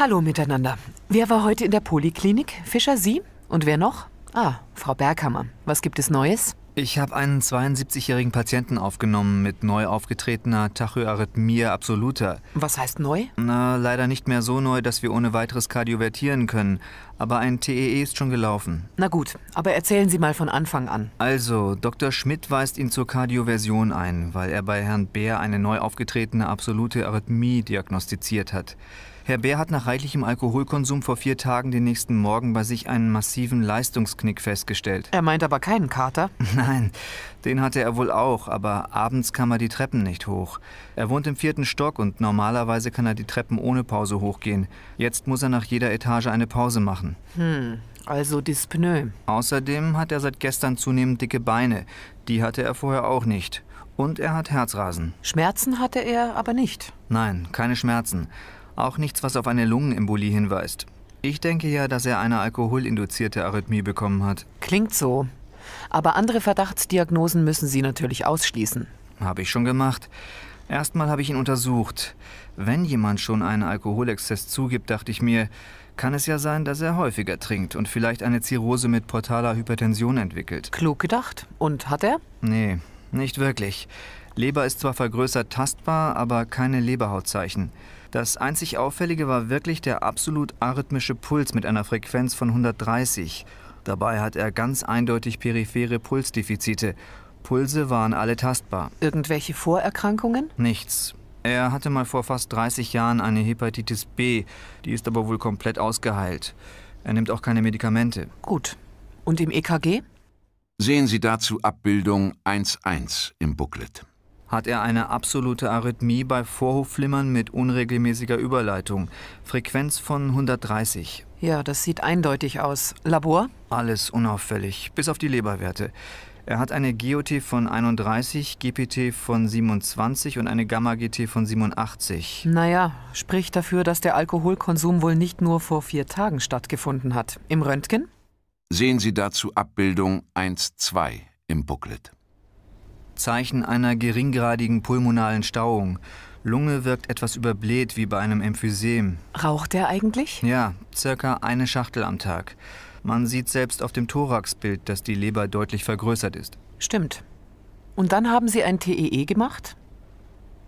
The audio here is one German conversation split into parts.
Hallo miteinander. Wer war heute in der Poliklinik? Fischer, Sie? Und wer noch? Ah, Frau Berghammer. Was gibt es Neues? Ich habe einen 72-jährigen Patienten aufgenommen mit neu aufgetretener Tachyarrhythmie absoluta. Was heißt neu? Na, leider nicht mehr so neu, dass wir ohne weiteres kardiovertieren können. Aber ein TEE e ist schon gelaufen. Na gut, aber erzählen Sie mal von Anfang an. Also, Dr. Schmidt weist ihn zur Kardioversion ein, weil er bei Herrn Bär eine neu aufgetretene absolute Arrhythmie diagnostiziert hat. Herr Bär hat nach reichlichem Alkoholkonsum vor vier Tagen den nächsten Morgen bei sich einen massiven Leistungsknick festgestellt. Er meint aber keinen Kater? Nein, den hatte er wohl auch, aber abends kam er die Treppen nicht hoch. Er wohnt im vierten Stock und normalerweise kann er die Treppen ohne Pause hochgehen. Jetzt muss er nach jeder Etage eine Pause machen. Hm, also Dyspnoe. Außerdem hat er seit gestern zunehmend dicke Beine. Die hatte er vorher auch nicht. Und er hat Herzrasen. Schmerzen hatte er aber nicht. Nein, keine Schmerzen. Auch nichts, was auf eine Lungenembolie hinweist. Ich denke ja, dass er eine alkoholinduzierte Arrhythmie bekommen hat. Klingt so. Aber andere Verdachtsdiagnosen müssen Sie natürlich ausschließen. Habe ich schon gemacht. Erstmal habe ich ihn untersucht. Wenn jemand schon einen Alkoholexzess zugibt, dachte ich mir, kann es ja sein, dass er häufiger trinkt und vielleicht eine Zirrhose mit portaler Hypertension entwickelt. Klug gedacht. Und hat er? Nee, nicht wirklich. Leber ist zwar vergrößert tastbar, aber keine Leberhautzeichen. Das einzig Auffällige war wirklich der absolut arrhythmische Puls mit einer Frequenz von 130. Dabei hat er ganz eindeutig periphere Pulsdefizite. Pulse waren alle tastbar. Irgendwelche Vorerkrankungen? Nichts. Er hatte mal vor fast 30 Jahren eine Hepatitis B, die ist aber wohl komplett ausgeheilt. Er nimmt auch keine Medikamente. Gut. Und im EKG? Sehen Sie dazu Abbildung 1.1 im Booklet hat er eine absolute Arrhythmie bei Vorhofflimmern mit unregelmäßiger Überleitung. Frequenz von 130. Ja, das sieht eindeutig aus. Labor? Alles unauffällig, bis auf die Leberwerte. Er hat eine GOT von 31, GPT von 27 und eine Gamma-GT von 87. Naja, spricht dafür, dass der Alkoholkonsum wohl nicht nur vor vier Tagen stattgefunden hat. Im Röntgen? Sehen Sie dazu Abbildung 1.2 im Booklet. Zeichen einer geringgradigen pulmonalen Stauung. Lunge wirkt etwas überbläht wie bei einem Emphysem. Raucht er eigentlich? Ja, circa eine Schachtel am Tag. Man sieht selbst auf dem Thoraxbild, dass die Leber deutlich vergrößert ist. Stimmt. Und dann haben Sie ein TEE e gemacht?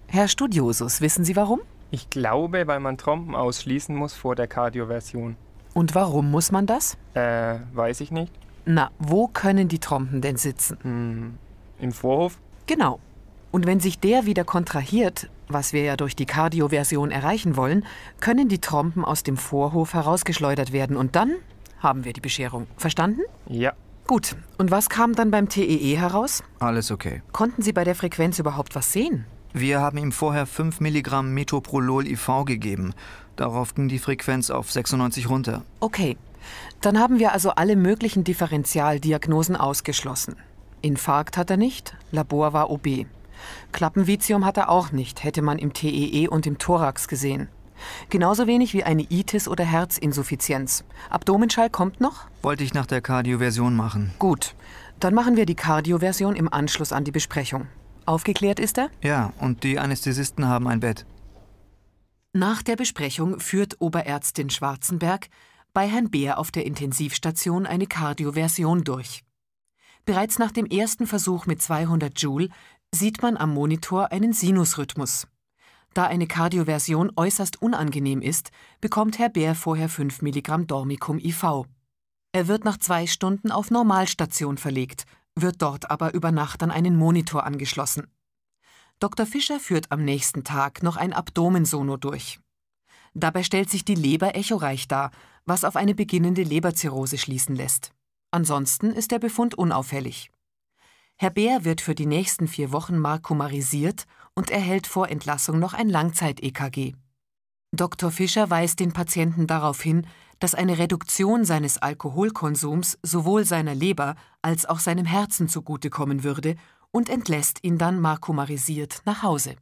Herr Studiosus, wissen Sie warum? Ich glaube, weil man Trompen ausschließen muss vor der Kardioversion. Und warum muss man das? Äh, weiß ich nicht. Na, wo können die Trompen denn sitzen? Hm. Im Vorhof? Genau. Und wenn sich der wieder kontrahiert, was wir ja durch die Kardioversion erreichen wollen, können die Trompen aus dem Vorhof herausgeschleudert werden und dann haben wir die Bescherung. Verstanden? Ja. Gut. Und was kam dann beim TEE e heraus? Alles okay. Konnten Sie bei der Frequenz überhaupt was sehen? Wir haben ihm vorher 5 Milligramm Metoprolol IV gegeben. Darauf ging die Frequenz auf 96 runter. Okay. Dann haben wir also alle möglichen Differentialdiagnosen ausgeschlossen. Infarkt hat er nicht, Labor war OB. Klappenvizium hat er auch nicht, hätte man im TEE e und im Thorax gesehen. Genauso wenig wie eine Itis oder Herzinsuffizienz. Abdomenschall kommt noch? Wollte ich nach der Kardioversion machen. Gut, dann machen wir die Kardioversion im Anschluss an die Besprechung. Aufgeklärt ist er? Ja, und die Anästhesisten haben ein Bett. Nach der Besprechung führt Oberärztin Schwarzenberg bei Herrn Beer auf der Intensivstation eine Kardioversion durch. Bereits nach dem ersten Versuch mit 200 Joule sieht man am Monitor einen Sinusrhythmus. Da eine Kardioversion äußerst unangenehm ist, bekommt Herr Bär vorher 5 mg Dormicum IV. Er wird nach zwei Stunden auf Normalstation verlegt, wird dort aber über Nacht an einen Monitor angeschlossen. Dr. Fischer führt am nächsten Tag noch ein Abdomensono durch. Dabei stellt sich die Leber echoreich dar, was auf eine beginnende Leberzirrhose schließen lässt. Ansonsten ist der Befund unauffällig. Herr Bär wird für die nächsten vier Wochen markumarisiert und erhält vor Entlassung noch ein Langzeit-EKG. Dr. Fischer weist den Patienten darauf hin, dass eine Reduktion seines Alkoholkonsums sowohl seiner Leber als auch seinem Herzen zugutekommen würde und entlässt ihn dann markumarisiert nach Hause.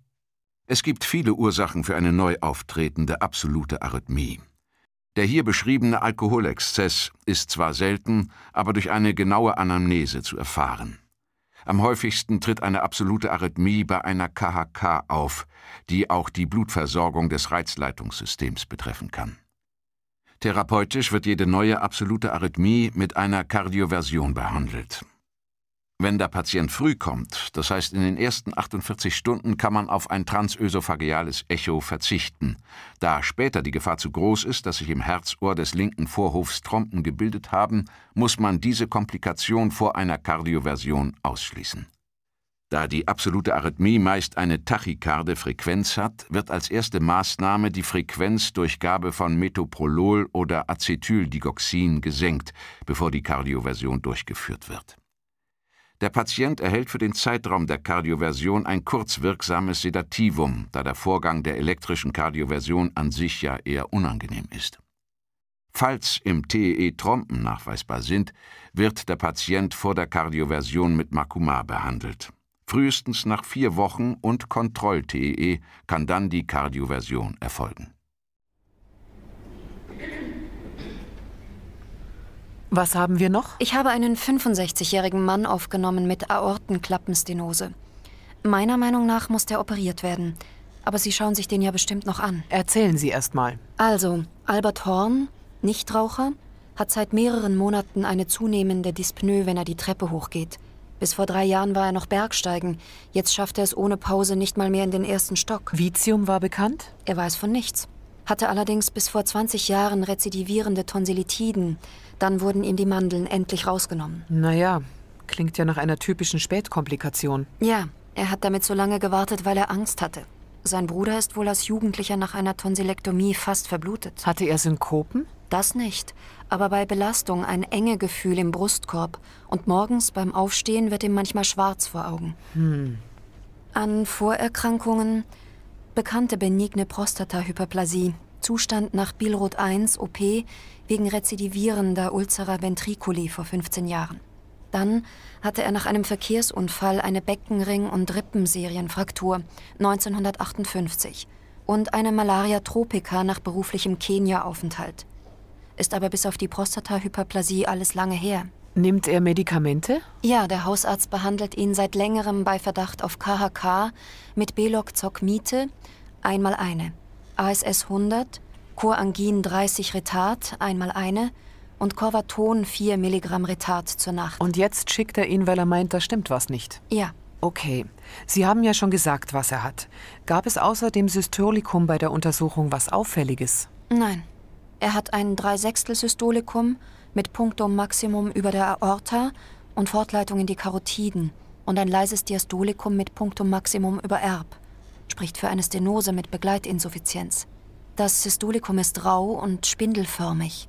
Es gibt viele Ursachen für eine neu auftretende absolute Arrhythmie. Der hier beschriebene Alkoholexzess ist zwar selten, aber durch eine genaue Anamnese zu erfahren. Am häufigsten tritt eine absolute Arrhythmie bei einer KHK auf, die auch die Blutversorgung des Reizleitungssystems betreffen kann. Therapeutisch wird jede neue absolute Arrhythmie mit einer Kardioversion behandelt. Wenn der Patient früh kommt, das heißt in den ersten 48 Stunden, kann man auf ein transösophageales Echo verzichten. Da später die Gefahr zu groß ist, dass sich im Herzohr des linken Vorhofs Trompen gebildet haben, muss man diese Komplikation vor einer Kardioversion ausschließen. Da die absolute Arrhythmie meist eine tachykarde Frequenz hat, wird als erste Maßnahme die Frequenz durch Gabe von Metoprolol oder Acetyldigoxin gesenkt, bevor die Kardioversion durchgeführt wird. Der Patient erhält für den Zeitraum der Kardioversion ein kurzwirksames Sedativum, da der Vorgang der elektrischen Kardioversion an sich ja eher unangenehm ist. Falls im TEE e Trompen nachweisbar sind, wird der Patient vor der Kardioversion mit Makuma behandelt. Frühestens nach vier Wochen und Kontroll-TEE e kann dann die Kardioversion erfolgen. Was haben wir noch? Ich habe einen 65-jährigen Mann aufgenommen mit Aortenklappenstenose. Meiner Meinung nach muss der operiert werden. Aber Sie schauen sich den ja bestimmt noch an. Erzählen Sie erst mal. Also, Albert Horn, Nichtraucher, hat seit mehreren Monaten eine zunehmende Dyspnoe, wenn er die Treppe hochgeht. Bis vor drei Jahren war er noch Bergsteigen. Jetzt schafft er es ohne Pause nicht mal mehr in den ersten Stock. Vizium war bekannt? Er weiß von nichts. Hatte allerdings bis vor 20 Jahren rezidivierende Tonsillitiden. Dann wurden ihm die Mandeln endlich rausgenommen. Naja, klingt ja nach einer typischen Spätkomplikation. Ja, er hat damit so lange gewartet, weil er Angst hatte. Sein Bruder ist wohl als Jugendlicher nach einer Tonsillektomie fast verblutet. Hatte er Synkopen? Das nicht, aber bei Belastung ein enge Gefühl im Brustkorb und morgens beim Aufstehen wird ihm manchmal schwarz vor Augen. Hm. An Vorerkrankungen bekannte benigne Prostatahyperplasie, Zustand nach Bilrot 1 OP, wegen rezidivierender Ulcera ventriculi vor 15 Jahren. Dann hatte er nach einem Verkehrsunfall eine Beckenring- und Rippenserienfraktur 1958 und eine Malaria tropica nach beruflichem Kenia-Aufenthalt. Ist aber bis auf die Prostatahyperplasie alles lange her. Nimmt er Medikamente? Ja, der Hausarzt behandelt ihn seit längerem bei Verdacht auf KHK mit belok zokmite einmal eine, ASS 100 Corangin 30 Retard, einmal eine, und Corvaton 4 Milligramm Retard zur Nacht. Und jetzt schickt er ihn, weil er meint, da stimmt was nicht. Ja. Okay. Sie haben ja schon gesagt, was er hat. Gab es außer dem Systolikum bei der Untersuchung was Auffälliges? Nein. Er hat ein Dreisechstel-Systolikum mit Punktum Maximum über der Aorta und Fortleitung in die Karotiden und ein leises Diastolikum mit Punktum Maximum über Erb. Spricht für eine Stenose mit Begleitinsuffizienz. Das Systolikum ist rau und spindelförmig.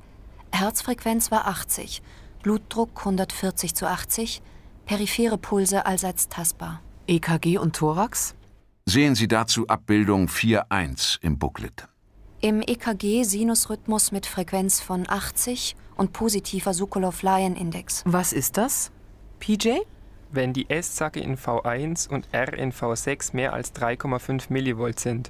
Herzfrequenz war 80, Blutdruck 140 zu 80, periphere Pulse allseits tastbar. EKG und Thorax? Sehen Sie dazu Abbildung 4.1 im Booklet. Im EKG Sinusrhythmus mit Frequenz von 80 und positiver Sokolov-Lyon-Index. Was ist das? PJ? Wenn die S-Zacke in V1 und R in V6 mehr als 3,5 Millivolt sind.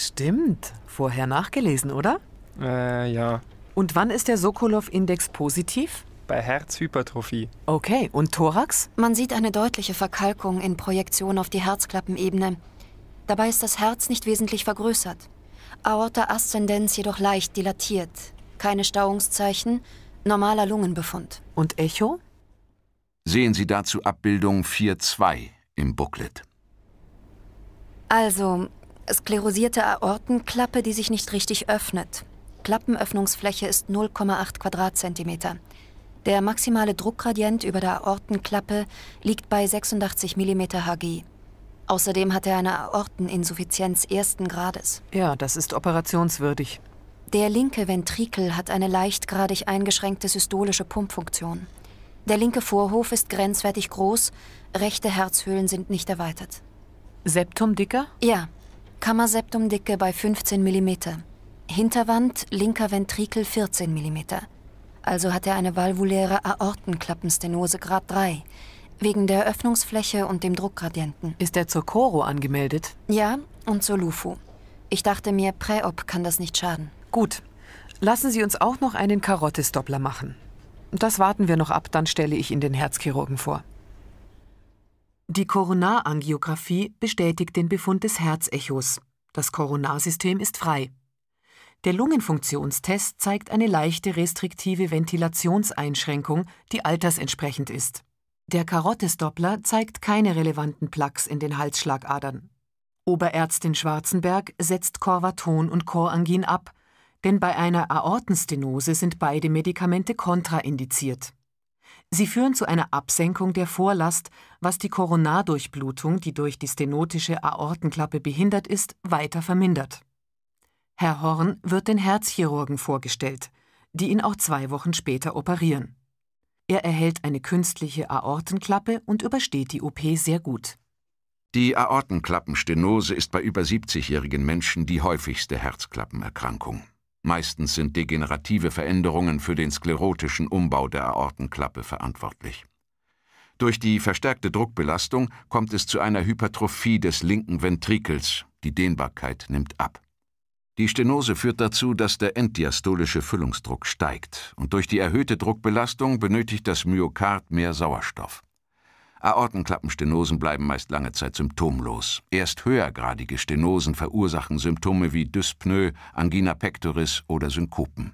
Stimmt. Vorher nachgelesen, oder? Äh, ja. Und wann ist der Sokolov-Index positiv? Bei Herzhypertrophie. Okay, und Thorax? Man sieht eine deutliche Verkalkung in Projektion auf die Herzklappenebene. Dabei ist das Herz nicht wesentlich vergrößert. Aorta ascendens jedoch leicht dilatiert. Keine Stauungszeichen, normaler Lungenbefund. Und Echo? Sehen Sie dazu Abbildung 4.2 im Booklet. Also, sklerosierte Aortenklappe, die sich nicht richtig öffnet. Klappenöffnungsfläche ist 0,8 Quadratzentimeter. Der maximale Druckgradient über der Aortenklappe liegt bei 86 mm Hg. Außerdem hat er eine Aorteninsuffizienz ersten Grades. Ja, das ist operationswürdig. Der linke Ventrikel hat eine leichtgradig eingeschränkte systolische Pumpfunktion. Der linke Vorhof ist grenzwertig groß, rechte Herzhöhlen sind nicht erweitert. Septum dicker? Ja, Kammerseptumdicke bei 15 mm. Hinterwand, linker Ventrikel 14 mm. Also hat er eine valvuläre Aortenklappenstenose Grad 3, wegen der Öffnungsfläche und dem Druckgradienten. Ist er zur Choro angemeldet? Ja, und zur Lufu. Ich dachte mir, Präop kann das nicht schaden. Gut. Lassen Sie uns auch noch einen Karottisdoppler machen. Das warten wir noch ab, dann stelle ich Ihnen den Herzchirurgen vor. Die Koronarangiographie bestätigt den Befund des Herzechos. Das Koronarsystem ist frei. Der Lungenfunktionstest zeigt eine leichte restriktive Ventilationseinschränkung, die altersentsprechend ist. Der Karottesdoppler zeigt keine relevanten Plaques in den Halsschlagadern. Oberärztin Schwarzenberg setzt Corvaton und Chorangin ab, denn bei einer Aortenstenose sind beide Medikamente kontraindiziert. Sie führen zu einer Absenkung der Vorlast, was die Koronardurchblutung, die durch die stenotische Aortenklappe behindert ist, weiter vermindert. Herr Horn wird den Herzchirurgen vorgestellt, die ihn auch zwei Wochen später operieren. Er erhält eine künstliche Aortenklappe und übersteht die OP sehr gut. Die Aortenklappenstenose ist bei über 70-jährigen Menschen die häufigste Herzklappenerkrankung. Meistens sind degenerative Veränderungen für den sklerotischen Umbau der Aortenklappe verantwortlich. Durch die verstärkte Druckbelastung kommt es zu einer Hypertrophie des linken Ventrikels, die Dehnbarkeit nimmt ab. Die Stenose führt dazu, dass der enddiastolische Füllungsdruck steigt und durch die erhöhte Druckbelastung benötigt das Myokard mehr Sauerstoff. Aortenklappenstenosen bleiben meist lange Zeit symptomlos. Erst höhergradige Stenosen verursachen Symptome wie Dyspnoe, Angina pectoris oder Synkopen.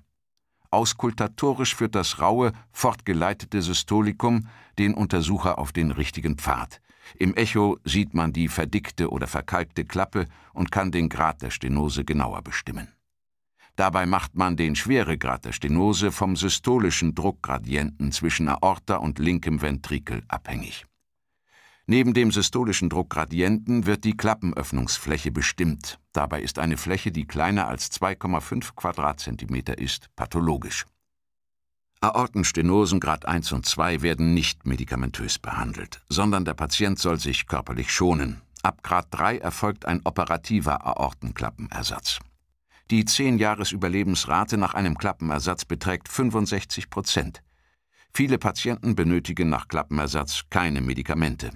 Auskultatorisch führt das raue, fortgeleitete Systolikum den Untersucher auf den richtigen Pfad. Im Echo sieht man die verdickte oder verkalkte Klappe und kann den Grad der Stenose genauer bestimmen. Dabei macht man den Schweregrad der Stenose vom systolischen Druckgradienten zwischen Aorta und linkem Ventrikel abhängig. Neben dem systolischen Druckgradienten wird die Klappenöffnungsfläche bestimmt. Dabei ist eine Fläche, die kleiner als 2,5 Quadratzentimeter ist, pathologisch. Aortenstenosen Grad 1 und 2 werden nicht medikamentös behandelt, sondern der Patient soll sich körperlich schonen. Ab Grad 3 erfolgt ein operativer Aortenklappenersatz. Die 10-Jahres-Überlebensrate nach einem Klappenersatz beträgt 65 Prozent. Viele Patienten benötigen nach Klappenersatz keine Medikamente.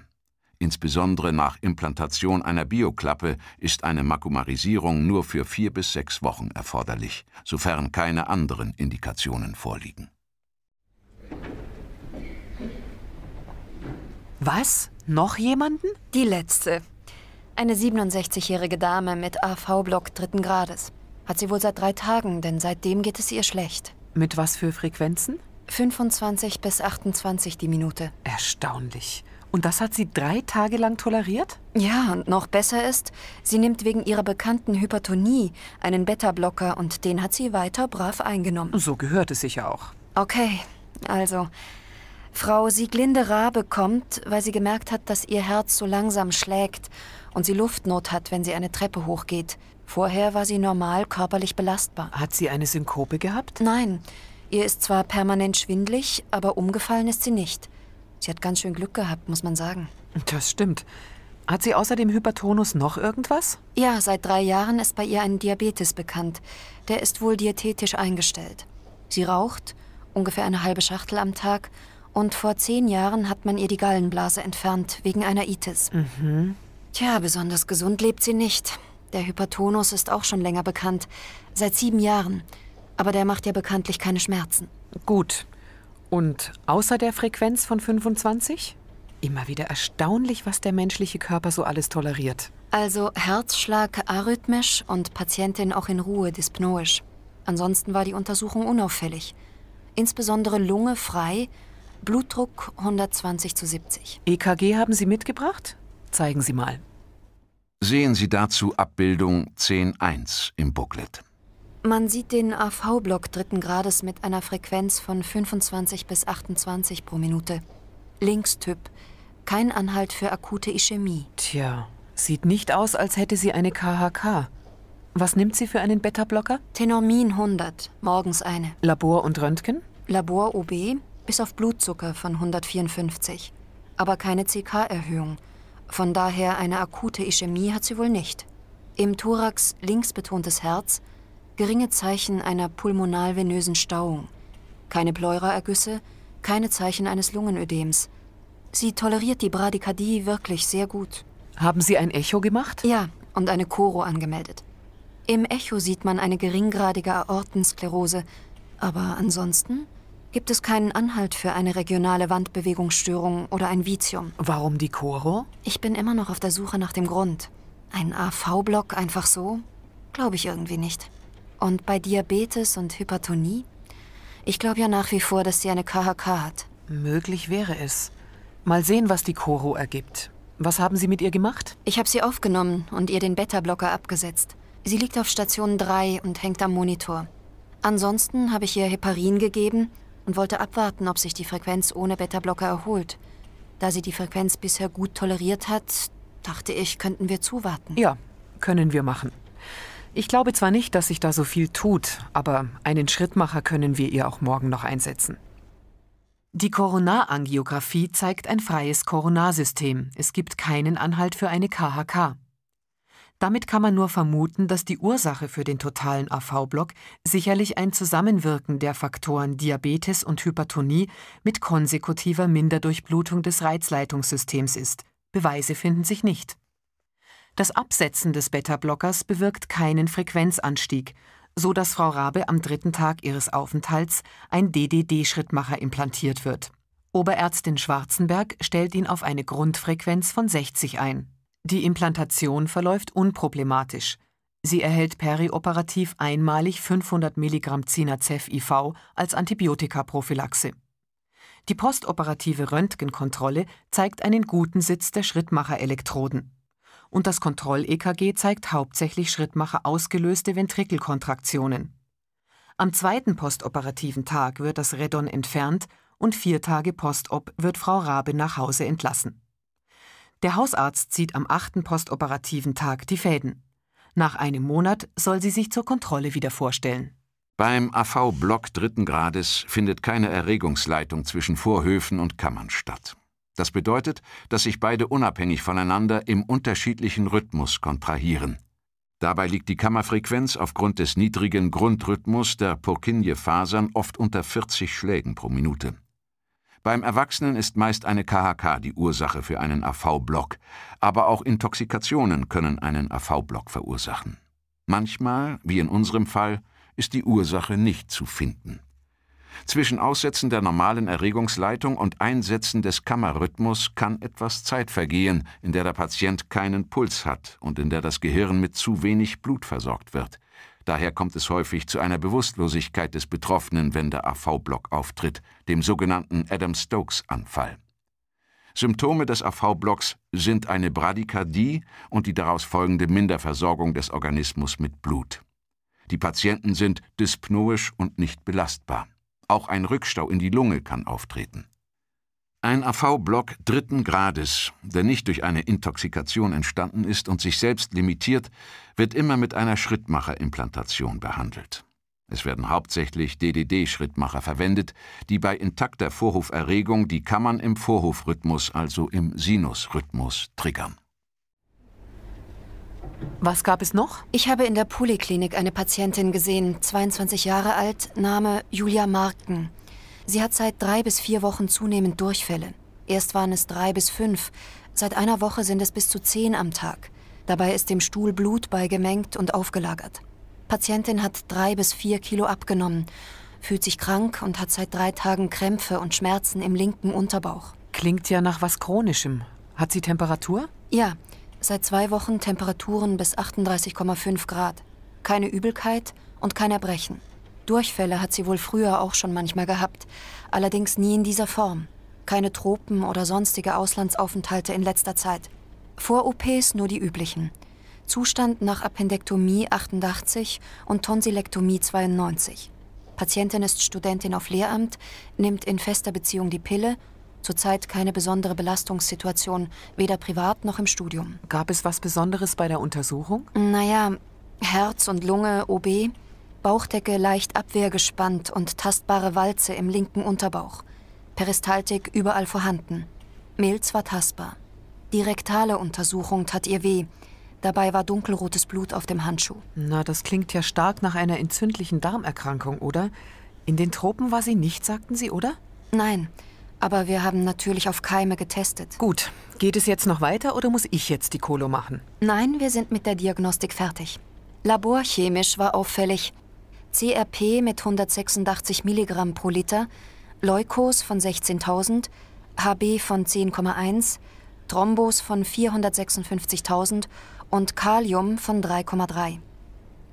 Insbesondere nach Implantation einer Bioklappe ist eine Makumarisierung nur für vier bis sechs Wochen erforderlich, sofern keine anderen Indikationen vorliegen. Was? Noch jemanden? Die letzte. Eine 67-jährige Dame mit AV-Block dritten Grades. Hat sie wohl seit drei Tagen, denn seitdem geht es ihr schlecht. Mit was für Frequenzen? 25 bis 28 die Minute. Erstaunlich. Und das hat sie drei Tage lang toleriert? Ja, und noch besser ist, sie nimmt wegen ihrer bekannten Hypertonie einen Beta-Blocker und den hat sie weiter brav eingenommen. So gehört es sicher auch. Okay, also. Frau Sieglinde Rabe kommt, weil sie gemerkt hat, dass ihr Herz so langsam schlägt und sie Luftnot hat, wenn sie eine Treppe hochgeht. Vorher war sie normal körperlich belastbar. Hat sie eine Synkope gehabt? Nein. Ihr ist zwar permanent schwindlig, aber umgefallen ist sie nicht. Sie hat ganz schön Glück gehabt, muss man sagen. Das stimmt. Hat sie außer dem Hypertonus noch irgendwas? Ja, seit drei Jahren ist bei ihr ein Diabetes bekannt. Der ist wohl diätetisch eingestellt. Sie raucht, ungefähr eine halbe Schachtel am Tag, und vor zehn Jahren hat man ihr die Gallenblase entfernt, wegen einer Itis. Mhm. Tja, besonders gesund lebt sie nicht. Der Hypertonus ist auch schon länger bekannt, seit sieben Jahren. Aber der macht ja bekanntlich keine Schmerzen. Gut. Und außer der Frequenz von 25? Immer wieder erstaunlich, was der menschliche Körper so alles toleriert. Also Herzschlag arrhythmisch und Patientin auch in Ruhe dyspnoisch. Ansonsten war die Untersuchung unauffällig. Insbesondere Lunge frei, Blutdruck 120 zu 70. EKG haben Sie mitgebracht? Zeigen Sie mal. Sehen Sie dazu Abbildung 10.1 im Booklet. Man sieht den AV-Block dritten Grades mit einer Frequenz von 25 bis 28 pro Minute. Linkstyp. Kein Anhalt für akute Ischämie. Tja, sieht nicht aus, als hätte sie eine KHK. Was nimmt sie für einen Beta-Blocker? Tenormin 100, morgens eine. Labor und Röntgen? Labor OB, bis auf Blutzucker von 154. Aber keine CK-Erhöhung. Von daher eine akute Ischämie hat sie wohl nicht. Im Thorax links betontes Herz, geringe Zeichen einer pulmonalvenösen Stauung, keine Pleuraergüsse, keine Zeichen eines Lungenödems. Sie toleriert die Bradykardie wirklich sehr gut. Haben Sie ein Echo gemacht? Ja, und eine Choro angemeldet. Im Echo sieht man eine geringgradige Aortensklerose, aber ansonsten gibt es keinen Anhalt für eine regionale Wandbewegungsstörung oder ein Vizium. Warum die Choro? Ich bin immer noch auf der Suche nach dem Grund. Ein AV-Block einfach so? Glaube ich irgendwie nicht. Und bei Diabetes und Hypertonie? Ich glaube ja nach wie vor, dass sie eine KHK hat. Möglich wäre es. Mal sehen, was die Choro ergibt. Was haben Sie mit ihr gemacht? Ich habe sie aufgenommen und ihr den Beta-Blocker abgesetzt. Sie liegt auf Station 3 und hängt am Monitor. Ansonsten habe ich ihr Heparin gegeben und wollte abwarten, ob sich die Frequenz ohne Beta-Blocker erholt. Da sie die Frequenz bisher gut toleriert hat, dachte ich, könnten wir zuwarten. Ja, können wir machen. Ich glaube zwar nicht, dass sich da so viel tut, aber einen Schrittmacher können wir ihr auch morgen noch einsetzen. Die Koronarangiographie zeigt ein freies Koronarsystem. Es gibt keinen Anhalt für eine KHK. Damit kann man nur vermuten, dass die Ursache für den totalen AV-Block sicherlich ein Zusammenwirken der Faktoren Diabetes und Hypertonie mit konsekutiver Minderdurchblutung des Reizleitungssystems ist. Beweise finden sich nicht. Das Absetzen des Beta-Blockers bewirkt keinen Frequenzanstieg, so dass Frau Rabe am dritten Tag ihres Aufenthalts ein DDD-Schrittmacher implantiert wird. Oberärztin Schwarzenberg stellt ihn auf eine Grundfrequenz von 60 ein. Die Implantation verläuft unproblematisch. Sie erhält perioperativ einmalig 500 mg Cinazef IV als Antibiotikaprophylaxe. Die postoperative Röntgenkontrolle zeigt einen guten Sitz der Schrittmacherelektroden und das Kontroll-EKG zeigt hauptsächlich Schrittmacher ausgelöste Ventrikelkontraktionen. Am zweiten postoperativen Tag wird das Redon entfernt und vier Tage postop wird Frau Rabe nach Hause entlassen. Der Hausarzt zieht am achten postoperativen Tag die Fäden. Nach einem Monat soll sie sich zur Kontrolle wieder vorstellen. Beim AV-Block dritten Grades findet keine Erregungsleitung zwischen Vorhöfen und Kammern statt. Das bedeutet, dass sich beide unabhängig voneinander im unterschiedlichen Rhythmus kontrahieren. Dabei liegt die Kammerfrequenz aufgrund des niedrigen Grundrhythmus der Purkinje-Fasern oft unter 40 Schlägen pro Minute. Beim Erwachsenen ist meist eine KHK die Ursache für einen AV-Block, aber auch Intoxikationen können einen AV-Block verursachen. Manchmal, wie in unserem Fall, ist die Ursache nicht zu finden. Zwischen Aussetzen der normalen Erregungsleitung und Einsetzen des Kammerrhythmus kann etwas Zeit vergehen, in der der Patient keinen Puls hat und in der das Gehirn mit zu wenig Blut versorgt wird. Daher kommt es häufig zu einer Bewusstlosigkeit des Betroffenen, wenn der AV-Block auftritt, dem sogenannten Adam-Stokes-Anfall. Symptome des AV-Blocks sind eine Bradykardie und die daraus folgende Minderversorgung des Organismus mit Blut. Die Patienten sind dyspnoisch und nicht belastbar. Auch ein Rückstau in die Lunge kann auftreten. Ein AV-Block dritten Grades, der nicht durch eine Intoxikation entstanden ist und sich selbst limitiert, wird immer mit einer Schrittmacherimplantation behandelt. Es werden hauptsächlich DDD-Schrittmacher verwendet, die bei intakter Vorhoferregung die Kammern im Vorhofrhythmus, also im Sinusrhythmus, triggern. Was gab es noch? Ich habe in der Poliklinik eine Patientin gesehen, 22 Jahre alt, Name Julia Marken. Sie hat seit drei bis vier Wochen zunehmend Durchfälle. Erst waren es drei bis fünf, seit einer Woche sind es bis zu zehn am Tag. Dabei ist dem Stuhl Blut beigemengt und aufgelagert. Patientin hat drei bis vier Kilo abgenommen, fühlt sich krank und hat seit drei Tagen Krämpfe und Schmerzen im linken Unterbauch. Klingt ja nach was Chronischem. Hat sie Temperatur? Ja, Seit zwei Wochen Temperaturen bis 38,5 Grad. Keine Übelkeit und kein Erbrechen. Durchfälle hat sie wohl früher auch schon manchmal gehabt, allerdings nie in dieser Form. Keine Tropen oder sonstige Auslandsaufenthalte in letzter Zeit. Vor OPs nur die üblichen. Zustand nach Appendektomie 88 und Tonsilektomie 92. Patientin ist Studentin auf Lehramt, nimmt in fester Beziehung die Pille Zurzeit keine besondere Belastungssituation, weder privat noch im Studium. Gab es was Besonderes bei der Untersuchung? Naja, Herz und Lunge, OB, Bauchdecke leicht abwehrgespannt und tastbare Walze im linken Unterbauch. Peristaltik überall vorhanden. Milz war tastbar. Die rektale Untersuchung tat ihr weh. Dabei war dunkelrotes Blut auf dem Handschuh. Na, das klingt ja stark nach einer entzündlichen Darmerkrankung, oder? In den Tropen war sie nicht, sagten Sie, oder? Nein. Aber wir haben natürlich auf Keime getestet. Gut. Geht es jetzt noch weiter oder muss ich jetzt die Kolo machen? Nein, wir sind mit der Diagnostik fertig. Laborchemisch war auffällig. CRP mit 186 Milligramm pro Liter, Leukos von 16.000, HB von 10,1, Thrombos von 456.000 und Kalium von 3,3.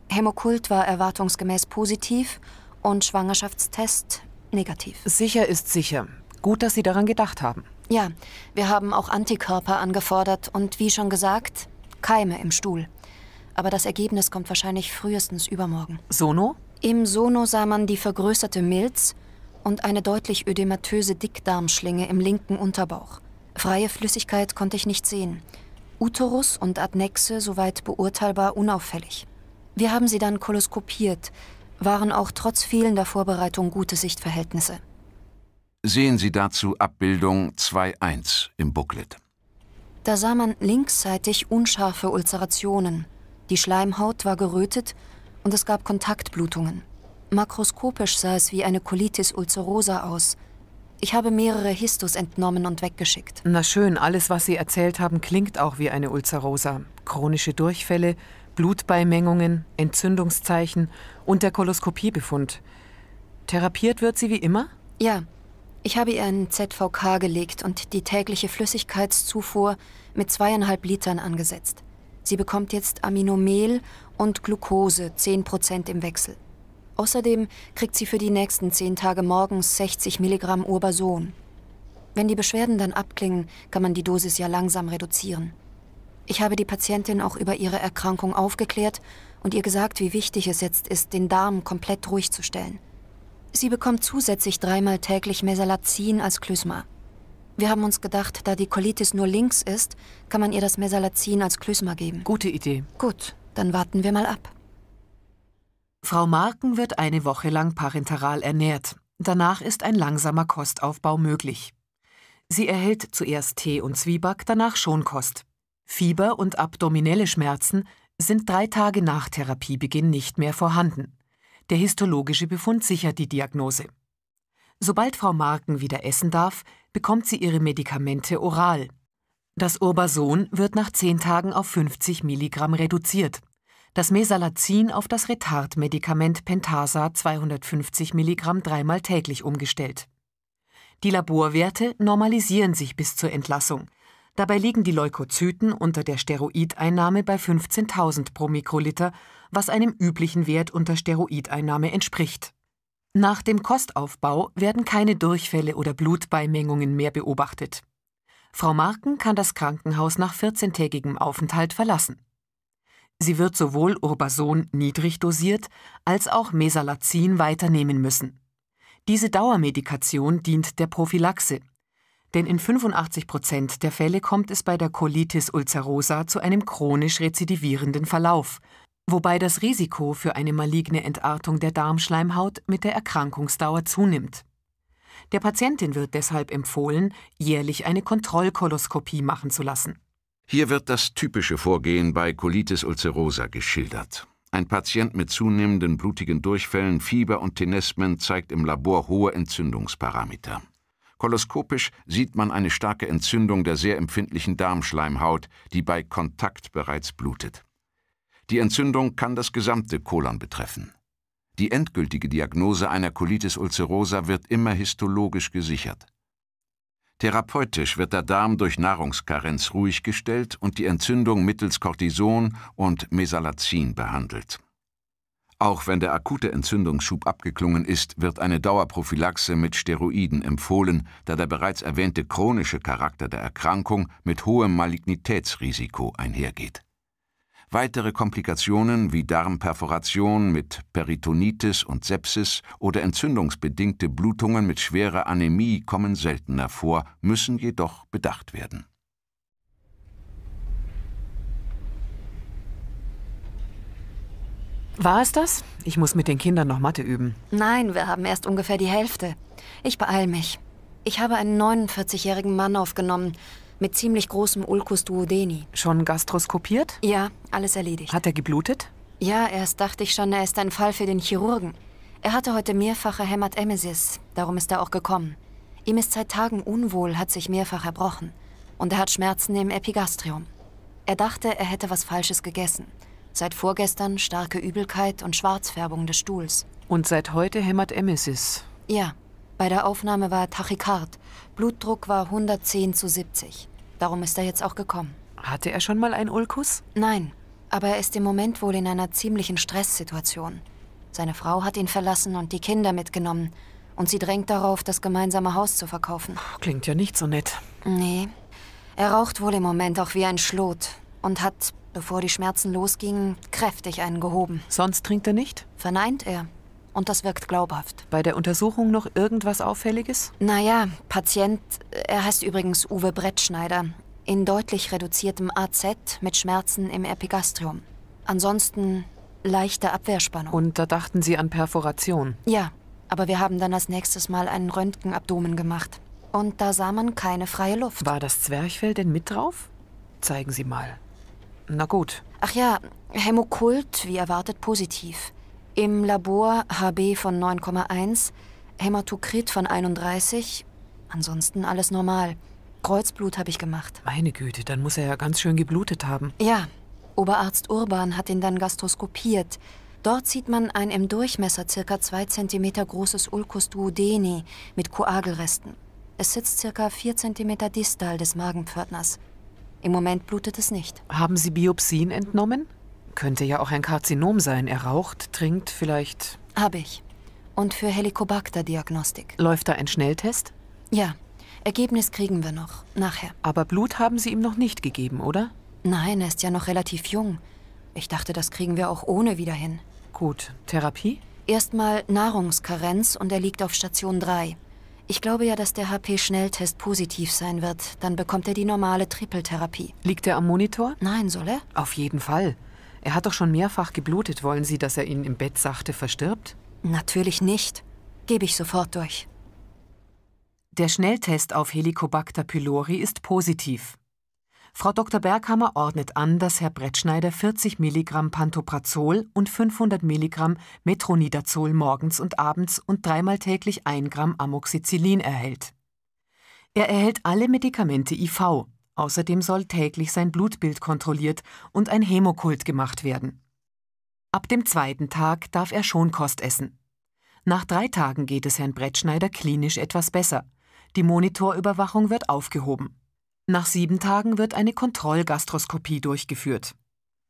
Hämokult war erwartungsgemäß positiv und Schwangerschaftstest negativ. Sicher ist sicher. Gut, dass Sie daran gedacht haben. Ja, wir haben auch Antikörper angefordert und wie schon gesagt, Keime im Stuhl. Aber das Ergebnis kommt wahrscheinlich frühestens übermorgen. Sono? Im Sono sah man die vergrößerte Milz und eine deutlich ödematöse Dickdarmschlinge im linken Unterbauch. Freie Flüssigkeit konnte ich nicht sehen. Uterus und Adnexe soweit beurteilbar unauffällig. Wir haben sie dann koloskopiert, waren auch trotz fehlender Vorbereitung gute Sichtverhältnisse. Sehen Sie dazu Abbildung 2.1 im Booklet. Da sah man linksseitig unscharfe Ulzerationen. Die Schleimhaut war gerötet und es gab Kontaktblutungen. Makroskopisch sah es wie eine Colitis ulcerosa aus. Ich habe mehrere Histos entnommen und weggeschickt. Na schön, alles, was Sie erzählt haben, klingt auch wie eine Ulcerosa. Chronische Durchfälle, Blutbeimengungen, Entzündungszeichen und der Koloskopiebefund. Therapiert wird sie wie immer? Ja, ich habe ihr einen ZVK gelegt und die tägliche Flüssigkeitszufuhr mit zweieinhalb Litern angesetzt. Sie bekommt jetzt Aminomehl und Glucose, 10% im Wechsel. Außerdem kriegt sie für die nächsten zehn Tage morgens 60 Milligramm Urbason. Wenn die Beschwerden dann abklingen, kann man die Dosis ja langsam reduzieren. Ich habe die Patientin auch über ihre Erkrankung aufgeklärt und ihr gesagt, wie wichtig es jetzt ist, den Darm komplett ruhig zu stellen. Sie bekommt zusätzlich dreimal täglich Mesalazin als Klysma. Wir haben uns gedacht, da die Colitis nur links ist, kann man ihr das Mesalazin als Klysma geben. Gute Idee. Gut, dann warten wir mal ab. Frau Marken wird eine Woche lang parenteral ernährt. Danach ist ein langsamer Kostaufbau möglich. Sie erhält zuerst Tee und Zwieback, danach Schonkost. Fieber und abdominelle Schmerzen sind drei Tage nach Therapiebeginn nicht mehr vorhanden. Der histologische Befund sichert die Diagnose. Sobald Frau Marken wieder essen darf, bekommt sie ihre Medikamente oral. Das Urbason wird nach 10 Tagen auf 50 Milligramm reduziert, das Mesalazin auf das Retardmedikament Pentasa 250 Milligramm dreimal täglich umgestellt. Die Laborwerte normalisieren sich bis zur Entlassung. Dabei liegen die Leukozyten unter der Steroideinnahme bei 15.000 pro Mikroliter was einem üblichen Wert unter Steroideinnahme entspricht. Nach dem Kostaufbau werden keine Durchfälle oder Blutbeimengungen mehr beobachtet. Frau Marken kann das Krankenhaus nach 14-tägigem Aufenthalt verlassen. Sie wird sowohl Urbason niedrig dosiert als auch Mesalazin weiternehmen müssen. Diese Dauermedikation dient der Prophylaxe, denn in 85 Prozent der Fälle kommt es bei der Colitis ulcerosa zu einem chronisch rezidivierenden Verlauf, wobei das Risiko für eine maligne Entartung der Darmschleimhaut mit der Erkrankungsdauer zunimmt. Der Patientin wird deshalb empfohlen, jährlich eine Kontrollkoloskopie machen zu lassen. Hier wird das typische Vorgehen bei Colitis ulcerosa geschildert. Ein Patient mit zunehmenden blutigen Durchfällen, Fieber und Tenesmen zeigt im Labor hohe Entzündungsparameter. Koloskopisch sieht man eine starke Entzündung der sehr empfindlichen Darmschleimhaut, die bei Kontakt bereits blutet. Die Entzündung kann das gesamte Kolon betreffen. Die endgültige Diagnose einer Colitis ulcerosa wird immer histologisch gesichert. Therapeutisch wird der Darm durch Nahrungskarenz ruhig gestellt und die Entzündung mittels Cortison und Mesalazin behandelt. Auch wenn der akute Entzündungsschub abgeklungen ist, wird eine Dauerprophylaxe mit Steroiden empfohlen, da der bereits erwähnte chronische Charakter der Erkrankung mit hohem Malignitätsrisiko einhergeht. Weitere Komplikationen wie Darmperforation mit Peritonitis und Sepsis oder entzündungsbedingte Blutungen mit schwerer Anämie kommen seltener vor, müssen jedoch bedacht werden. War es das? Ich muss mit den Kindern noch Mathe üben. Nein, wir haben erst ungefähr die Hälfte. Ich beeil mich. Ich habe einen 49-jährigen Mann aufgenommen. Mit ziemlich großem Ulcus duodeni. Schon gastroskopiert? Ja, alles erledigt. Hat er geblutet? Ja, erst dachte ich schon, er ist ein Fall für den Chirurgen. Er hatte heute mehrfache Hämatemesis, darum ist er auch gekommen. Ihm ist seit Tagen unwohl, hat sich mehrfach erbrochen. Und er hat Schmerzen im Epigastrium. Er dachte, er hätte was Falsches gegessen. Seit vorgestern starke Übelkeit und Schwarzfärbung des Stuhls. Und seit heute hämmert Emesis. Ja, bei der Aufnahme war Tachykard, Blutdruck war 110 zu 70. Darum ist er jetzt auch gekommen. Hatte er schon mal einen Ulkus? Nein, aber er ist im Moment wohl in einer ziemlichen Stresssituation. Seine Frau hat ihn verlassen und die Kinder mitgenommen. Und sie drängt darauf, das gemeinsame Haus zu verkaufen. Klingt ja nicht so nett. Nee. Er raucht wohl im Moment auch wie ein Schlot und hat, bevor die Schmerzen losgingen, kräftig einen gehoben. Sonst trinkt er nicht? Verneint er und das wirkt glaubhaft. Bei der Untersuchung noch irgendwas Auffälliges? Naja, Patient, er heißt übrigens Uwe Brettschneider, in deutlich reduziertem AZ mit Schmerzen im Epigastrium. Ansonsten leichte Abwehrspannung. Und da dachten Sie an Perforation? Ja, aber wir haben dann als nächstes Mal einen Röntgenabdomen gemacht. Und da sah man keine freie Luft. War das Zwerchfell denn mit drauf? Zeigen Sie mal. Na gut. Ach ja, Hämokult, wie erwartet, positiv. Im Labor HB von 9,1, Hämatokrit von 31, ansonsten alles normal. Kreuzblut habe ich gemacht. Meine Güte, dann muss er ja ganz schön geblutet haben. Ja, Oberarzt Urban hat ihn dann gastroskopiert. Dort sieht man ein im Durchmesser circa 2 cm großes Ulcus duodeni mit Koagelresten. Es sitzt circa 4 cm distal des Magenpförtners. Im Moment blutet es nicht. Haben Sie Biopsien entnommen? Könnte ja auch ein Karzinom sein. Er raucht, trinkt vielleicht. Habe ich. Und für Helicobacter-Diagnostik. Läuft da ein Schnelltest? Ja. Ergebnis kriegen wir noch. Nachher. Aber Blut haben Sie ihm noch nicht gegeben, oder? Nein, er ist ja noch relativ jung. Ich dachte, das kriegen wir auch ohne wieder hin. Gut. Therapie? Erstmal Nahrungskarenz und er liegt auf Station 3. Ich glaube ja, dass der HP-Schnelltest positiv sein wird. Dann bekommt er die normale Trippeltherapie. Liegt er am Monitor? Nein, soll er? Auf jeden Fall. Er hat doch schon mehrfach geblutet. Wollen Sie, dass er Ihnen im Bett sachte verstirbt? Natürlich nicht. Gebe ich sofort durch. Der Schnelltest auf Helicobacter pylori ist positiv. Frau Dr. Berghammer ordnet an, dass Herr Brettschneider 40 Milligramm Pantoprazol und 500 Milligramm Metronidazol morgens und abends und dreimal täglich 1 Gramm Amoxicillin erhält. Er erhält alle Medikamente IV, Außerdem soll täglich sein Blutbild kontrolliert und ein Hämokult gemacht werden. Ab dem zweiten Tag darf er Schonkost essen. Nach drei Tagen geht es Herrn Brettschneider klinisch etwas besser. Die Monitorüberwachung wird aufgehoben. Nach sieben Tagen wird eine Kontrollgastroskopie durchgeführt.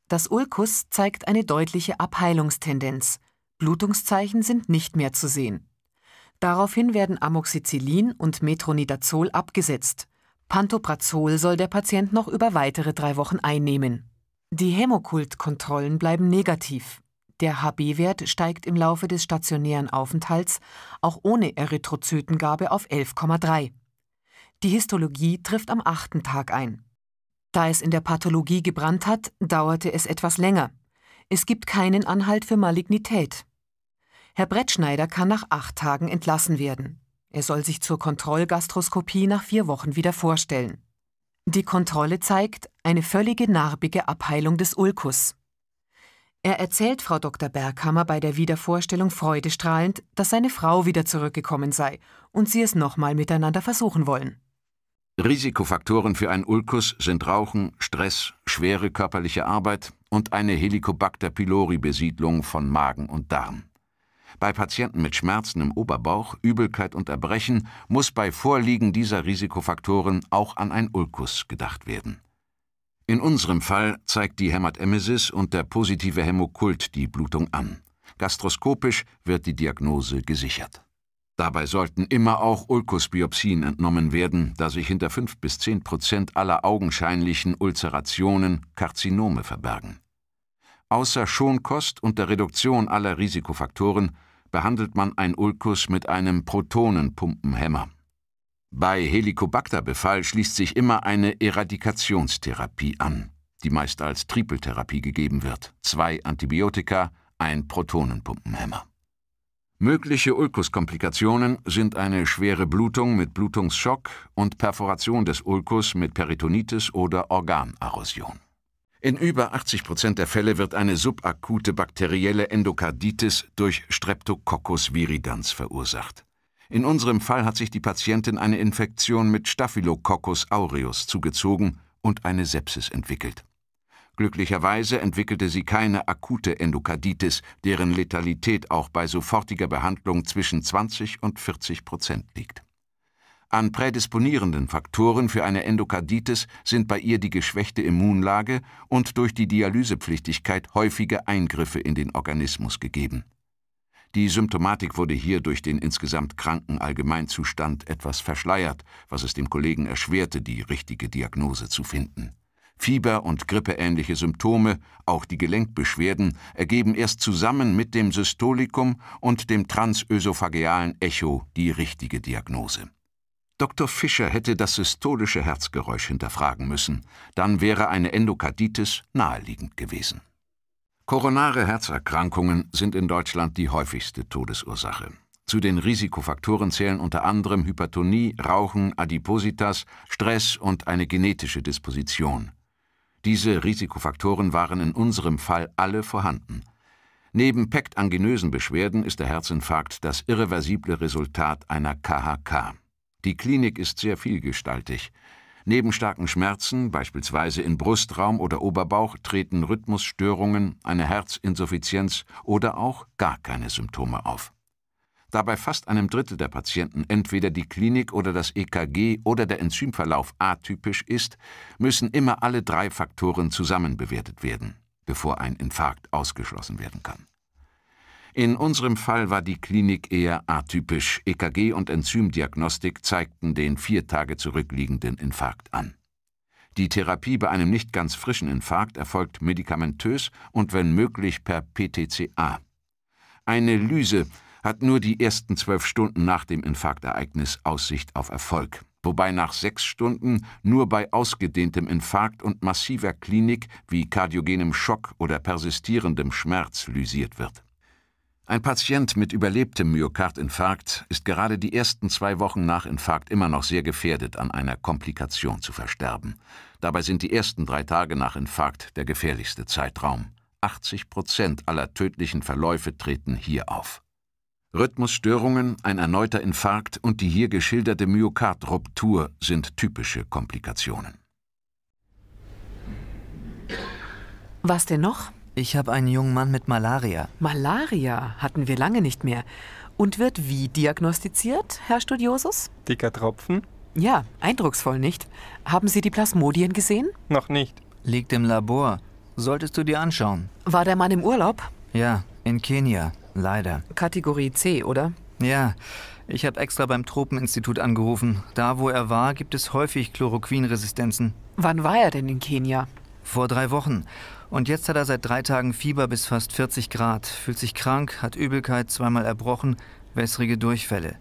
Das Ulkus zeigt eine deutliche Abheilungstendenz. Blutungszeichen sind nicht mehr zu sehen. Daraufhin werden Amoxicillin und Metronidazol abgesetzt. Pantoprazol soll der Patient noch über weitere drei Wochen einnehmen. Die Hämokultkontrollen bleiben negativ. Der HB-Wert steigt im Laufe des stationären Aufenthalts auch ohne Erythrozytengabe auf 11,3. Die Histologie trifft am achten Tag ein. Da es in der Pathologie gebrannt hat, dauerte es etwas länger. Es gibt keinen Anhalt für Malignität. Herr Brettschneider kann nach acht Tagen entlassen werden. Er soll sich zur Kontrollgastroskopie nach vier Wochen wieder vorstellen. Die Kontrolle zeigt eine völlige narbige Abheilung des Ulkus. Er erzählt Frau Dr. Berghammer bei der Wiedervorstellung freudestrahlend, dass seine Frau wieder zurückgekommen sei und sie es nochmal miteinander versuchen wollen. Risikofaktoren für einen Ulkus sind Rauchen, Stress, schwere körperliche Arbeit und eine Helicobacter pylori-Besiedlung von Magen und Darm. Bei Patienten mit Schmerzen im Oberbauch, Übelkeit und Erbrechen muss bei Vorliegen dieser Risikofaktoren auch an ein Ulkus gedacht werden. In unserem Fall zeigt die Hämatemesis und der positive Hämokult die Blutung an. Gastroskopisch wird die Diagnose gesichert. Dabei sollten immer auch Ulkusbiopsien entnommen werden, da sich hinter 5 bis 10 Prozent aller augenscheinlichen Ulzerationen Karzinome verbergen. Außer Schonkost und der Reduktion aller Risikofaktoren behandelt man ein Ulkus mit einem Protonenpumpenhemmer. Bei Helicobacter-Befall schließt sich immer eine Eradikationstherapie an, die meist als Tripeltherapie gegeben wird. Zwei Antibiotika, ein Protonenpumpenhemmer. Mögliche Ulkuskomplikationen sind eine schwere Blutung mit Blutungsschock und Perforation des Ulkus mit Peritonitis oder Organarrosion. In über 80 Prozent der Fälle wird eine subakute bakterielle Endokarditis durch Streptococcus viridans verursacht. In unserem Fall hat sich die Patientin eine Infektion mit Staphylococcus aureus zugezogen und eine Sepsis entwickelt. Glücklicherweise entwickelte sie keine akute Endokarditis, deren Letalität auch bei sofortiger Behandlung zwischen 20 und 40 Prozent liegt. An prädisponierenden Faktoren für eine Endokarditis sind bei ihr die geschwächte Immunlage und durch die Dialysepflichtigkeit häufige Eingriffe in den Organismus gegeben. Die Symptomatik wurde hier durch den insgesamt kranken Allgemeinzustand etwas verschleiert, was es dem Kollegen erschwerte, die richtige Diagnose zu finden. Fieber und grippeähnliche Symptome, auch die Gelenkbeschwerden, ergeben erst zusammen mit dem Systolikum und dem transösophagealen Echo die richtige Diagnose. Dr. Fischer hätte das systolische Herzgeräusch hinterfragen müssen, dann wäre eine Endokarditis naheliegend gewesen. Koronare Herzerkrankungen sind in Deutschland die häufigste Todesursache. Zu den Risikofaktoren zählen unter anderem Hypertonie, Rauchen, Adipositas, Stress und eine genetische Disposition. Diese Risikofaktoren waren in unserem Fall alle vorhanden. Neben pektanginösen Beschwerden ist der Herzinfarkt das irreversible Resultat einer KHK. Die Klinik ist sehr vielgestaltig. Neben starken Schmerzen, beispielsweise in Brustraum oder Oberbauch, treten Rhythmusstörungen, eine Herzinsuffizienz oder auch gar keine Symptome auf. Da bei fast einem Drittel der Patienten entweder die Klinik oder das EKG oder der Enzymverlauf atypisch ist, müssen immer alle drei Faktoren zusammen bewertet werden, bevor ein Infarkt ausgeschlossen werden kann. In unserem Fall war die Klinik eher atypisch. EKG und Enzymdiagnostik zeigten den vier Tage zurückliegenden Infarkt an. Die Therapie bei einem nicht ganz frischen Infarkt erfolgt medikamentös und wenn möglich per PTCA. Eine Lyse hat nur die ersten zwölf Stunden nach dem Infarktereignis Aussicht auf Erfolg, wobei nach sechs Stunden nur bei ausgedehntem Infarkt und massiver Klinik wie kardiogenem Schock oder persistierendem Schmerz lysiert wird. Ein Patient mit überlebtem Myokardinfarkt ist gerade die ersten zwei Wochen nach Infarkt immer noch sehr gefährdet, an einer Komplikation zu versterben. Dabei sind die ersten drei Tage nach Infarkt der gefährlichste Zeitraum. 80 Prozent aller tödlichen Verläufe treten hier auf. Rhythmusstörungen, ein erneuter Infarkt und die hier geschilderte Myokardruptur sind typische Komplikationen. Was denn noch? Ich habe einen jungen Mann mit Malaria. Malaria hatten wir lange nicht mehr. Und wird wie diagnostiziert, Herr Studiosus? Dicker Tropfen. Ja, eindrucksvoll nicht. Haben Sie die Plasmodien gesehen? Noch nicht. Liegt im Labor. Solltest du dir anschauen. War der Mann im Urlaub? Ja, in Kenia, leider. Kategorie C, oder? Ja, ich habe extra beim Tropeninstitut angerufen. Da, wo er war, gibt es häufig Chloroquinresistenzen. Wann war er denn in Kenia? Vor drei Wochen. Und jetzt hat er seit drei Tagen Fieber bis fast 40 Grad, fühlt sich krank, hat Übelkeit, zweimal erbrochen, wässrige Durchfälle.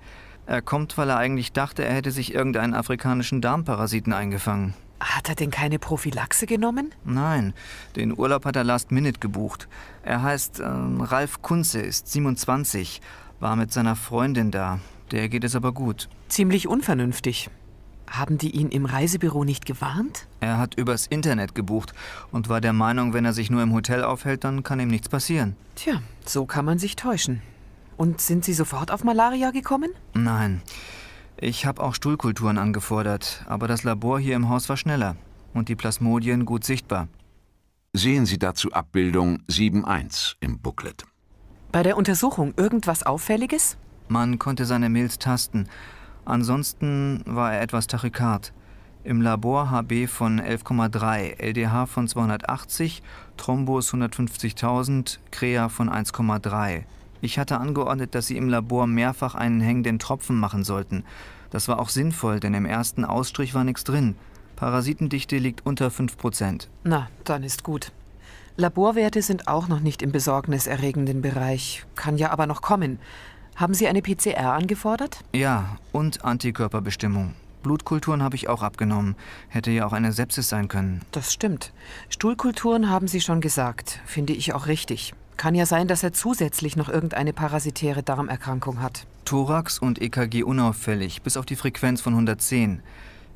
Er kommt, weil er eigentlich dachte, er hätte sich irgendeinen afrikanischen Darmparasiten eingefangen. Hat er denn keine Prophylaxe genommen? Nein, den Urlaub hat er last minute gebucht. Er heißt äh, Ralf Kunze, ist 27, war mit seiner Freundin da. Der geht es aber gut. Ziemlich unvernünftig. Haben die ihn im Reisebüro nicht gewarnt? Er hat übers Internet gebucht und war der Meinung, wenn er sich nur im Hotel aufhält, dann kann ihm nichts passieren. Tja, so kann man sich täuschen. Und sind Sie sofort auf Malaria gekommen? Nein. Ich habe auch Stuhlkulturen angefordert, aber das Labor hier im Haus war schneller und die Plasmodien gut sichtbar. Sehen Sie dazu Abbildung 7.1 im Booklet. Bei der Untersuchung irgendwas Auffälliges? Man konnte seine Milz tasten Ansonsten war er etwas tachykard. Im Labor HB von 11,3, LDH von 280, Thrombus 150.000, Krea von 1,3. Ich hatte angeordnet, dass sie im Labor mehrfach einen hängenden Tropfen machen sollten. Das war auch sinnvoll, denn im ersten Ausstrich war nichts drin. Parasitendichte liegt unter 5%. Na, dann ist gut. Laborwerte sind auch noch nicht im besorgniserregenden Bereich, kann ja aber noch kommen. Haben Sie eine PCR angefordert? Ja, und Antikörperbestimmung. Blutkulturen habe ich auch abgenommen. Hätte ja auch eine Sepsis sein können. Das stimmt. Stuhlkulturen haben Sie schon gesagt. Finde ich auch richtig. Kann ja sein, dass er zusätzlich noch irgendeine parasitäre Darmerkrankung hat. Thorax und EKG unauffällig, bis auf die Frequenz von 110.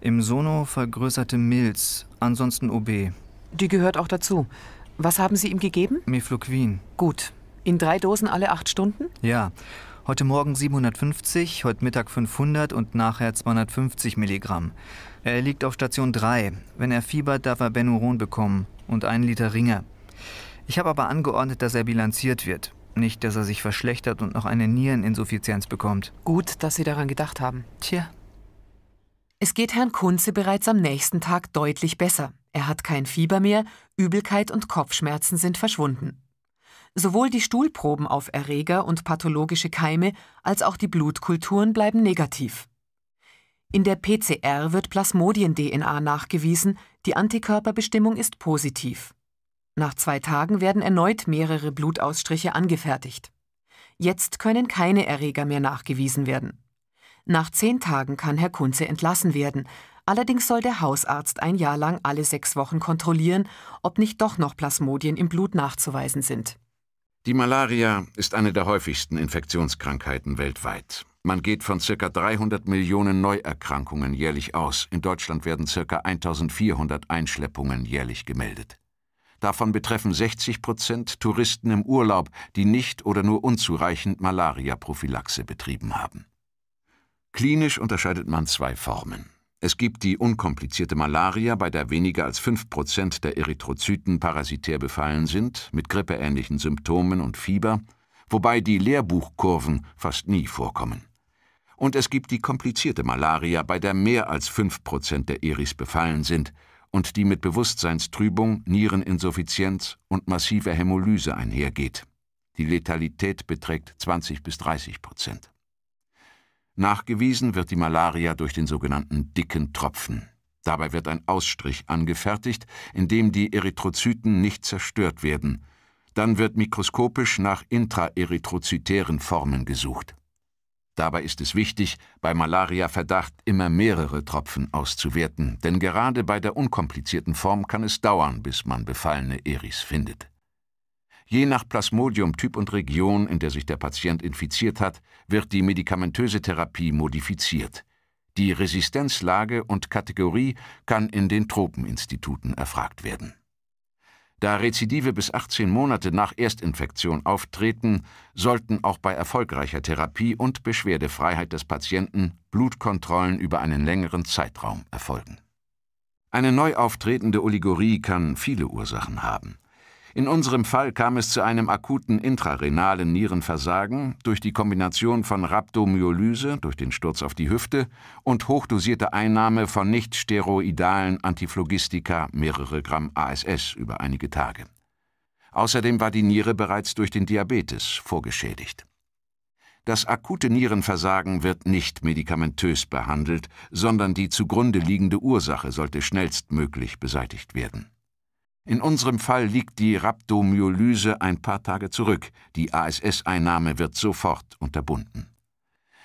Im Sono vergrößerte Milz, ansonsten OB. Die gehört auch dazu. Was haben Sie ihm gegeben? Mifluquin. Gut. In drei Dosen alle acht Stunden? Ja. Heute Morgen 750, heute Mittag 500 und nachher 250 Milligramm. Er liegt auf Station 3. Wenn er fiebert, darf er Benuron bekommen und einen Liter Ringer. Ich habe aber angeordnet, dass er bilanziert wird. Nicht, dass er sich verschlechtert und noch eine Niereninsuffizienz bekommt. Gut, dass Sie daran gedacht haben. Tja. Es geht Herrn Kunze bereits am nächsten Tag deutlich besser. Er hat kein Fieber mehr, Übelkeit und Kopfschmerzen sind verschwunden. Sowohl die Stuhlproben auf Erreger und pathologische Keime als auch die Blutkulturen bleiben negativ. In der PCR wird Plasmodien-DNA nachgewiesen, die Antikörperbestimmung ist positiv. Nach zwei Tagen werden erneut mehrere Blutausstriche angefertigt. Jetzt können keine Erreger mehr nachgewiesen werden. Nach zehn Tagen kann Herr Kunze entlassen werden, allerdings soll der Hausarzt ein Jahr lang alle sechs Wochen kontrollieren, ob nicht doch noch Plasmodien im Blut nachzuweisen sind. Die Malaria ist eine der häufigsten Infektionskrankheiten weltweit. Man geht von ca. 300 Millionen Neuerkrankungen jährlich aus. In Deutschland werden ca. 1400 Einschleppungen jährlich gemeldet. Davon betreffen 60 Prozent Touristen im Urlaub, die nicht oder nur unzureichend Malaria-Prophylaxe betrieben haben. Klinisch unterscheidet man zwei Formen. Es gibt die unkomplizierte Malaria, bei der weniger als 5% der Erythrozyten parasitär befallen sind, mit grippeähnlichen Symptomen und Fieber, wobei die Lehrbuchkurven fast nie vorkommen. Und es gibt die komplizierte Malaria, bei der mehr als 5% der Eris befallen sind und die mit Bewusstseinstrübung, Niereninsuffizienz und massiver Hämolyse einhergeht. Die Letalität beträgt 20 bis 30 Prozent. Nachgewiesen wird die Malaria durch den sogenannten dicken Tropfen. Dabei wird ein Ausstrich angefertigt, in dem die Erythrozyten nicht zerstört werden. Dann wird mikroskopisch nach intraerythrozytären Formen gesucht. Dabei ist es wichtig, bei Malaria-Verdacht immer mehrere Tropfen auszuwerten, denn gerade bei der unkomplizierten Form kann es dauern, bis man befallene Eris findet. Je nach Plasmodium-Typ und Region, in der sich der Patient infiziert hat, wird die medikamentöse Therapie modifiziert. Die Resistenzlage und Kategorie kann in den Tropeninstituten erfragt werden. Da Rezidive bis 18 Monate nach Erstinfektion auftreten, sollten auch bei erfolgreicher Therapie und Beschwerdefreiheit des Patienten Blutkontrollen über einen längeren Zeitraum erfolgen. Eine neu auftretende Oligorie kann viele Ursachen haben. In unserem Fall kam es zu einem akuten intrarenalen Nierenversagen durch die Kombination von Rhabdomyolyse durch den Sturz auf die Hüfte und hochdosierte Einnahme von nicht steroidalen Antiphlogistika, mehrere Gramm ASS über einige Tage. Außerdem war die Niere bereits durch den Diabetes vorgeschädigt. Das akute Nierenversagen wird nicht medikamentös behandelt, sondern die zugrunde liegende Ursache sollte schnellstmöglich beseitigt werden. In unserem Fall liegt die Rhabdomyolyse ein paar Tage zurück. Die ASS-Einnahme wird sofort unterbunden.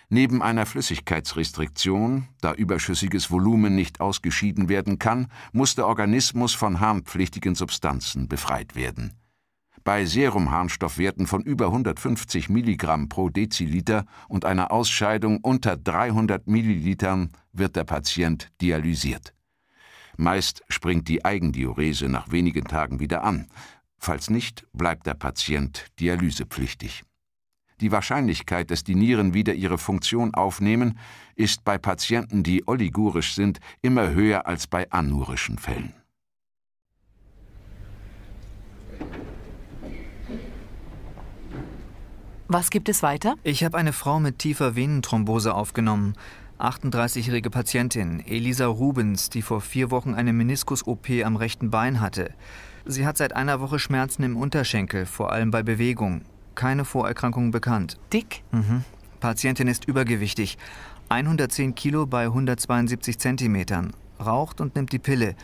Neben einer Flüssigkeitsrestriktion, da überschüssiges Volumen nicht ausgeschieden werden kann, muss der Organismus von harnpflichtigen Substanzen befreit werden. Bei Serumharnstoffwerten von über 150 Milligramm pro Deziliter und einer Ausscheidung unter 300 Millilitern wird der Patient dialysiert. Meist springt die Eigendiurese nach wenigen Tagen wieder an. Falls nicht, bleibt der Patient dialysepflichtig. Die Wahrscheinlichkeit, dass die Nieren wieder ihre Funktion aufnehmen, ist bei Patienten, die oligurisch sind, immer höher als bei anurischen Fällen. Was gibt es weiter? Ich habe eine Frau mit tiefer Venenthrombose aufgenommen. 38-jährige Patientin Elisa Rubens, die vor vier Wochen eine Meniskus-OP am rechten Bein hatte. Sie hat seit einer Woche Schmerzen im Unterschenkel, vor allem bei Bewegung. Keine Vorerkrankungen bekannt. Dick? Mhm. Patientin ist übergewichtig. 110 Kilo bei 172 Zentimetern. Raucht und nimmt die Pille.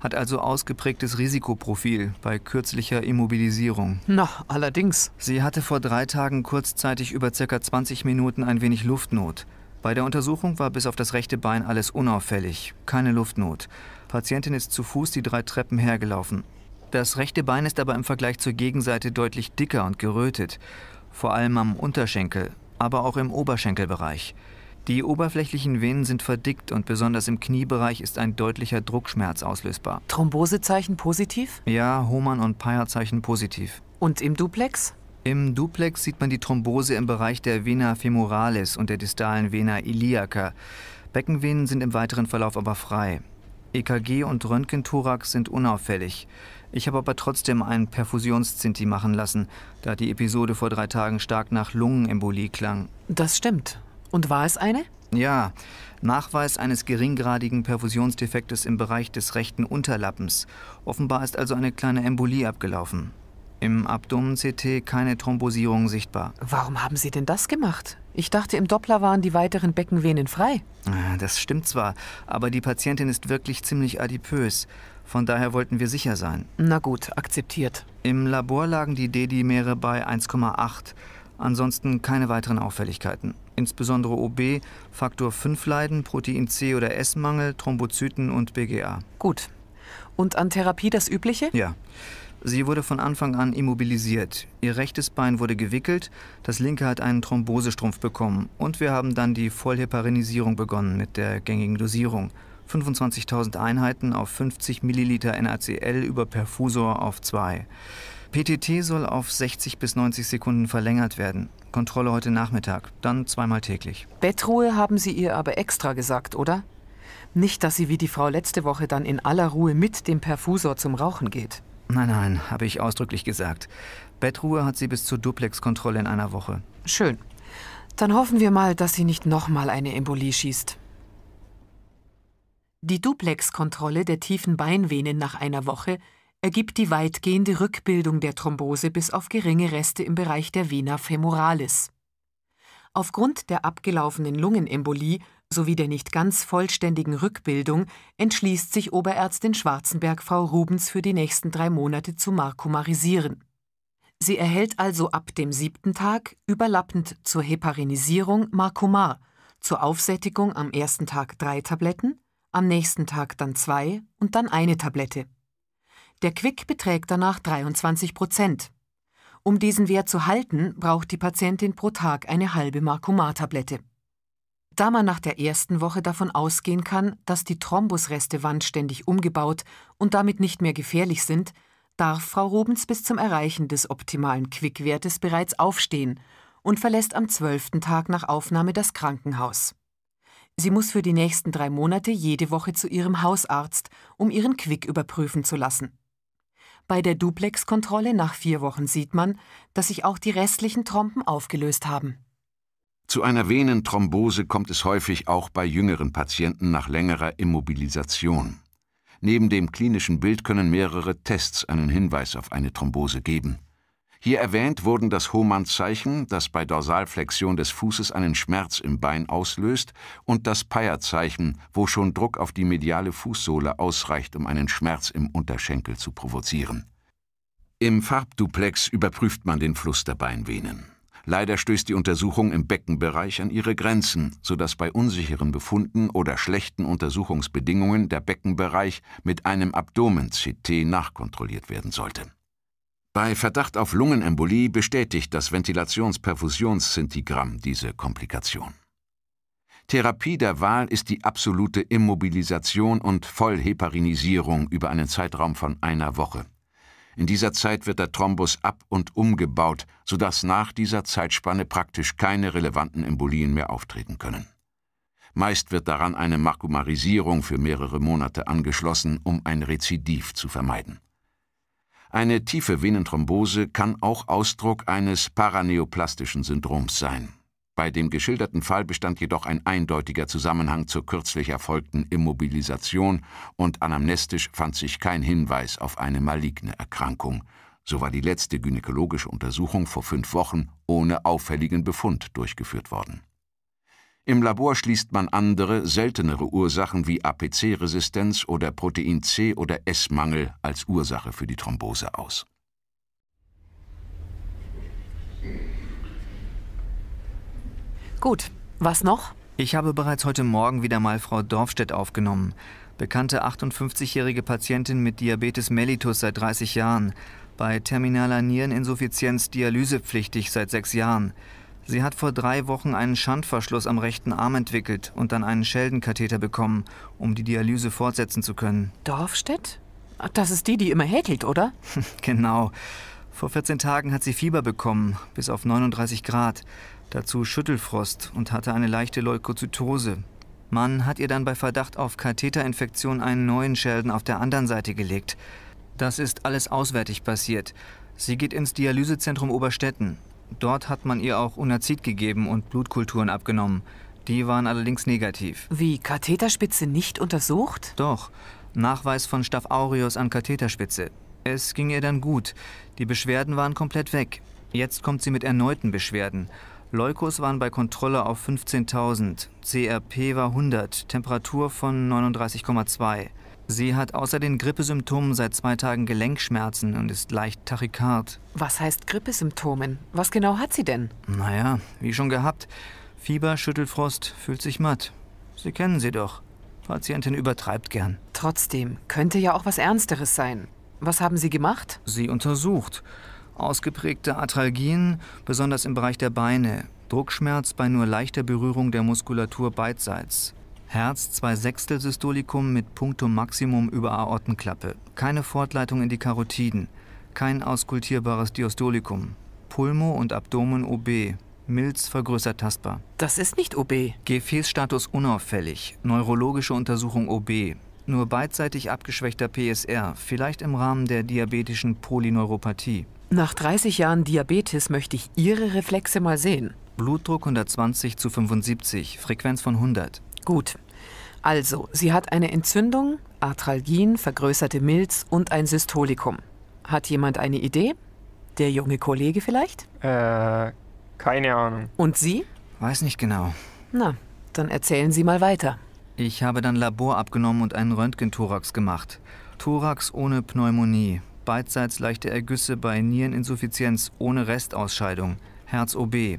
Hat also ausgeprägtes Risikoprofil bei kürzlicher Immobilisierung. Na, allerdings. Sie hatte vor drei Tagen kurzzeitig über ca. 20 Minuten ein wenig Luftnot. Bei der Untersuchung war bis auf das rechte Bein alles unauffällig, keine Luftnot. Patientin ist zu Fuß die drei Treppen hergelaufen. Das rechte Bein ist aber im Vergleich zur Gegenseite deutlich dicker und gerötet, vor allem am Unterschenkel, aber auch im Oberschenkelbereich. Die oberflächlichen Venen sind verdickt und besonders im Kniebereich ist ein deutlicher Druckschmerz auslösbar. Thrombosezeichen positiv? Ja, Hohmann- und Peyer-Zeichen positiv. Und im Duplex? Im Duplex sieht man die Thrombose im Bereich der Vena femoralis und der distalen Vena iliaca. Beckenvenen sind im weiteren Verlauf aber frei. EKG und Röntgenthorax sind unauffällig. Ich habe aber trotzdem einen Perfusionszinti machen lassen, da die Episode vor drei Tagen stark nach Lungenembolie klang. Das stimmt. Und war es eine? Ja, Nachweis eines geringgradigen Perfusionsdefektes im Bereich des rechten Unterlappens. Offenbar ist also eine kleine Embolie abgelaufen. Im Abdomen-CT keine Thrombosierung sichtbar. Warum haben Sie denn das gemacht? Ich dachte, im Doppler waren die weiteren Beckenvenen frei. Ah, das stimmt zwar, aber die Patientin ist wirklich ziemlich adipös. Von daher wollten wir sicher sein. Na gut, akzeptiert. Im Labor lagen die D-Dimere bei 1,8. Ansonsten keine weiteren Auffälligkeiten. Insbesondere OB, Faktor 5 Leiden, Protein C oder S-Mangel, Thrombozyten und BGA. Gut. Und an Therapie das Übliche? Ja. Sie wurde von Anfang an immobilisiert. Ihr rechtes Bein wurde gewickelt, das linke hat einen Thrombosestrumpf bekommen und wir haben dann die Vollheparinisierung begonnen mit der gängigen Dosierung. 25.000 Einheiten auf 50 Milliliter NaCl über Perfusor auf 2. PTT soll auf 60 bis 90 Sekunden verlängert werden. Kontrolle heute Nachmittag, dann zweimal täglich. Bettruhe haben Sie ihr aber extra gesagt, oder? Nicht, dass sie wie die Frau letzte Woche dann in aller Ruhe mit dem Perfusor zum Rauchen geht. Nein, nein, habe ich ausdrücklich gesagt. Bettruhe hat sie bis zur Duplex-Kontrolle in einer Woche. Schön. Dann hoffen wir mal, dass sie nicht nochmal eine Embolie schießt. Die Duplex-Kontrolle der tiefen Beinvenen nach einer Woche ergibt die weitgehende Rückbildung der Thrombose bis auf geringe Reste im Bereich der Vena femoralis. Aufgrund der abgelaufenen Lungenembolie sowie der nicht ganz vollständigen Rückbildung entschließt sich Oberärztin Schwarzenberg Frau Rubens für die nächsten drei Monate zu markomarisieren. Sie erhält also ab dem siebten Tag überlappend zur Heparinisierung Markomar, zur Aufsättigung am ersten Tag drei Tabletten, am nächsten Tag dann zwei und dann eine Tablette. Der Quick beträgt danach 23 Prozent. Um diesen Wert zu halten, braucht die Patientin pro Tag eine halbe markomar tablette da man nach der ersten Woche davon ausgehen kann, dass die Thrombusreste wandständig umgebaut und damit nicht mehr gefährlich sind, darf Frau Robens bis zum Erreichen des optimalen Quickwertes bereits aufstehen und verlässt am zwölften Tag nach Aufnahme das Krankenhaus. Sie muss für die nächsten drei Monate jede Woche zu ihrem Hausarzt, um ihren Quick überprüfen zu lassen. Bei der Duplex-Kontrolle nach vier Wochen sieht man, dass sich auch die restlichen Trompen aufgelöst haben. Zu einer Venenthrombose kommt es häufig auch bei jüngeren Patienten nach längerer Immobilisation. Neben dem klinischen Bild können mehrere Tests einen Hinweis auf eine Thrombose geben. Hier erwähnt wurden das Hohmann-Zeichen, das bei Dorsalflexion des Fußes einen Schmerz im Bein auslöst, und das Peyer-Zeichen, wo schon Druck auf die mediale Fußsohle ausreicht, um einen Schmerz im Unterschenkel zu provozieren. Im Farbduplex überprüft man den Fluss der Beinvenen. Leider stößt die Untersuchung im Beckenbereich an ihre Grenzen, sodass bei unsicheren Befunden oder schlechten Untersuchungsbedingungen der Beckenbereich mit einem Abdomen-CT nachkontrolliert werden sollte. Bei Verdacht auf Lungenembolie bestätigt das Ventilationsperfusionszintigramm diese Komplikation. Therapie der Wahl ist die absolute Immobilisation und Vollheparinisierung über einen Zeitraum von einer Woche. In dieser Zeit wird der Thrombus ab- und umgebaut, sodass nach dieser Zeitspanne praktisch keine relevanten Embolien mehr auftreten können. Meist wird daran eine Makumarisierung für mehrere Monate angeschlossen, um ein Rezidiv zu vermeiden. Eine tiefe Venenthrombose kann auch Ausdruck eines paraneoplastischen Syndroms sein bei dem geschilderten Fall bestand jedoch ein eindeutiger Zusammenhang zur kürzlich erfolgten Immobilisation und anamnestisch fand sich kein Hinweis auf eine maligne Erkrankung. So war die letzte gynäkologische Untersuchung vor fünf Wochen ohne auffälligen Befund durchgeführt worden. Im Labor schließt man andere, seltenere Ursachen wie APC-Resistenz oder Protein C- oder S-Mangel als Ursache für die Thrombose aus. Gut, was noch? Ich habe bereits heute Morgen wieder mal Frau Dorfstedt aufgenommen. Bekannte 58-jährige Patientin mit Diabetes mellitus seit 30 Jahren. Bei terminaler Niereninsuffizienz dialysepflichtig seit sechs Jahren. Sie hat vor drei Wochen einen Schandverschluss am rechten Arm entwickelt und dann einen Scheldenkatheter bekommen, um die Dialyse fortsetzen zu können. Dorfstedt? Das ist die, die immer häkelt, oder? genau. Vor 14 Tagen hat sie Fieber bekommen, bis auf 39 Grad dazu Schüttelfrost und hatte eine leichte Leukozytose. Man hat ihr dann bei Verdacht auf Katheterinfektion einen neuen Schelden auf der anderen Seite gelegt. Das ist alles auswärtig passiert. Sie geht ins Dialysezentrum Oberstetten. Dort hat man ihr auch Unazid gegeben und Blutkulturen abgenommen. Die waren allerdings negativ. Wie Katheterspitze nicht untersucht? Doch. Nachweis von Staph aureus an Katheterspitze. Es ging ihr dann gut. Die Beschwerden waren komplett weg. Jetzt kommt sie mit erneuten Beschwerden. Leukos waren bei Kontrolle auf 15.000, CRP war 100, Temperatur von 39,2. Sie hat außer den Grippesymptomen seit zwei Tagen Gelenkschmerzen und ist leicht tachykard. Was heißt Grippesymptomen? Was genau hat sie denn? Naja, wie schon gehabt. Fieber, Schüttelfrost, fühlt sich matt. Sie kennen sie doch. Patientin übertreibt gern. Trotzdem, könnte ja auch was Ernsteres sein. Was haben Sie gemacht? Sie untersucht. Ausgeprägte Arthralgien, besonders im Bereich der Beine, Druckschmerz bei nur leichter Berührung der Muskulatur beidseits. Herz 2 Sechstel Systolikum mit Punktum Maximum über Aortenklappe. Keine Fortleitung in die Karotiden. Kein auskultierbares Diastolikum. Pulmo und Abdomen OB. Milz vergrößert tastbar. Das ist nicht OB. Gefäßstatus unauffällig. Neurologische Untersuchung OB. Nur beidseitig abgeschwächter PSR, vielleicht im Rahmen der diabetischen Polyneuropathie. Nach 30 Jahren Diabetes möchte ich Ihre Reflexe mal sehen. Blutdruck 120 zu 75, Frequenz von 100. Gut. Also, sie hat eine Entzündung, Arthralgien, vergrößerte Milz und ein Systolikum. Hat jemand eine Idee? Der junge Kollege vielleicht? Äh, keine Ahnung. Und Sie? Weiß nicht genau. Na, dann erzählen Sie mal weiter. Ich habe dann Labor abgenommen und einen Röntgenthorax gemacht. Thorax ohne Pneumonie beidseits leichte Ergüsse bei Niereninsuffizienz ohne Restausscheidung, Herz-OB.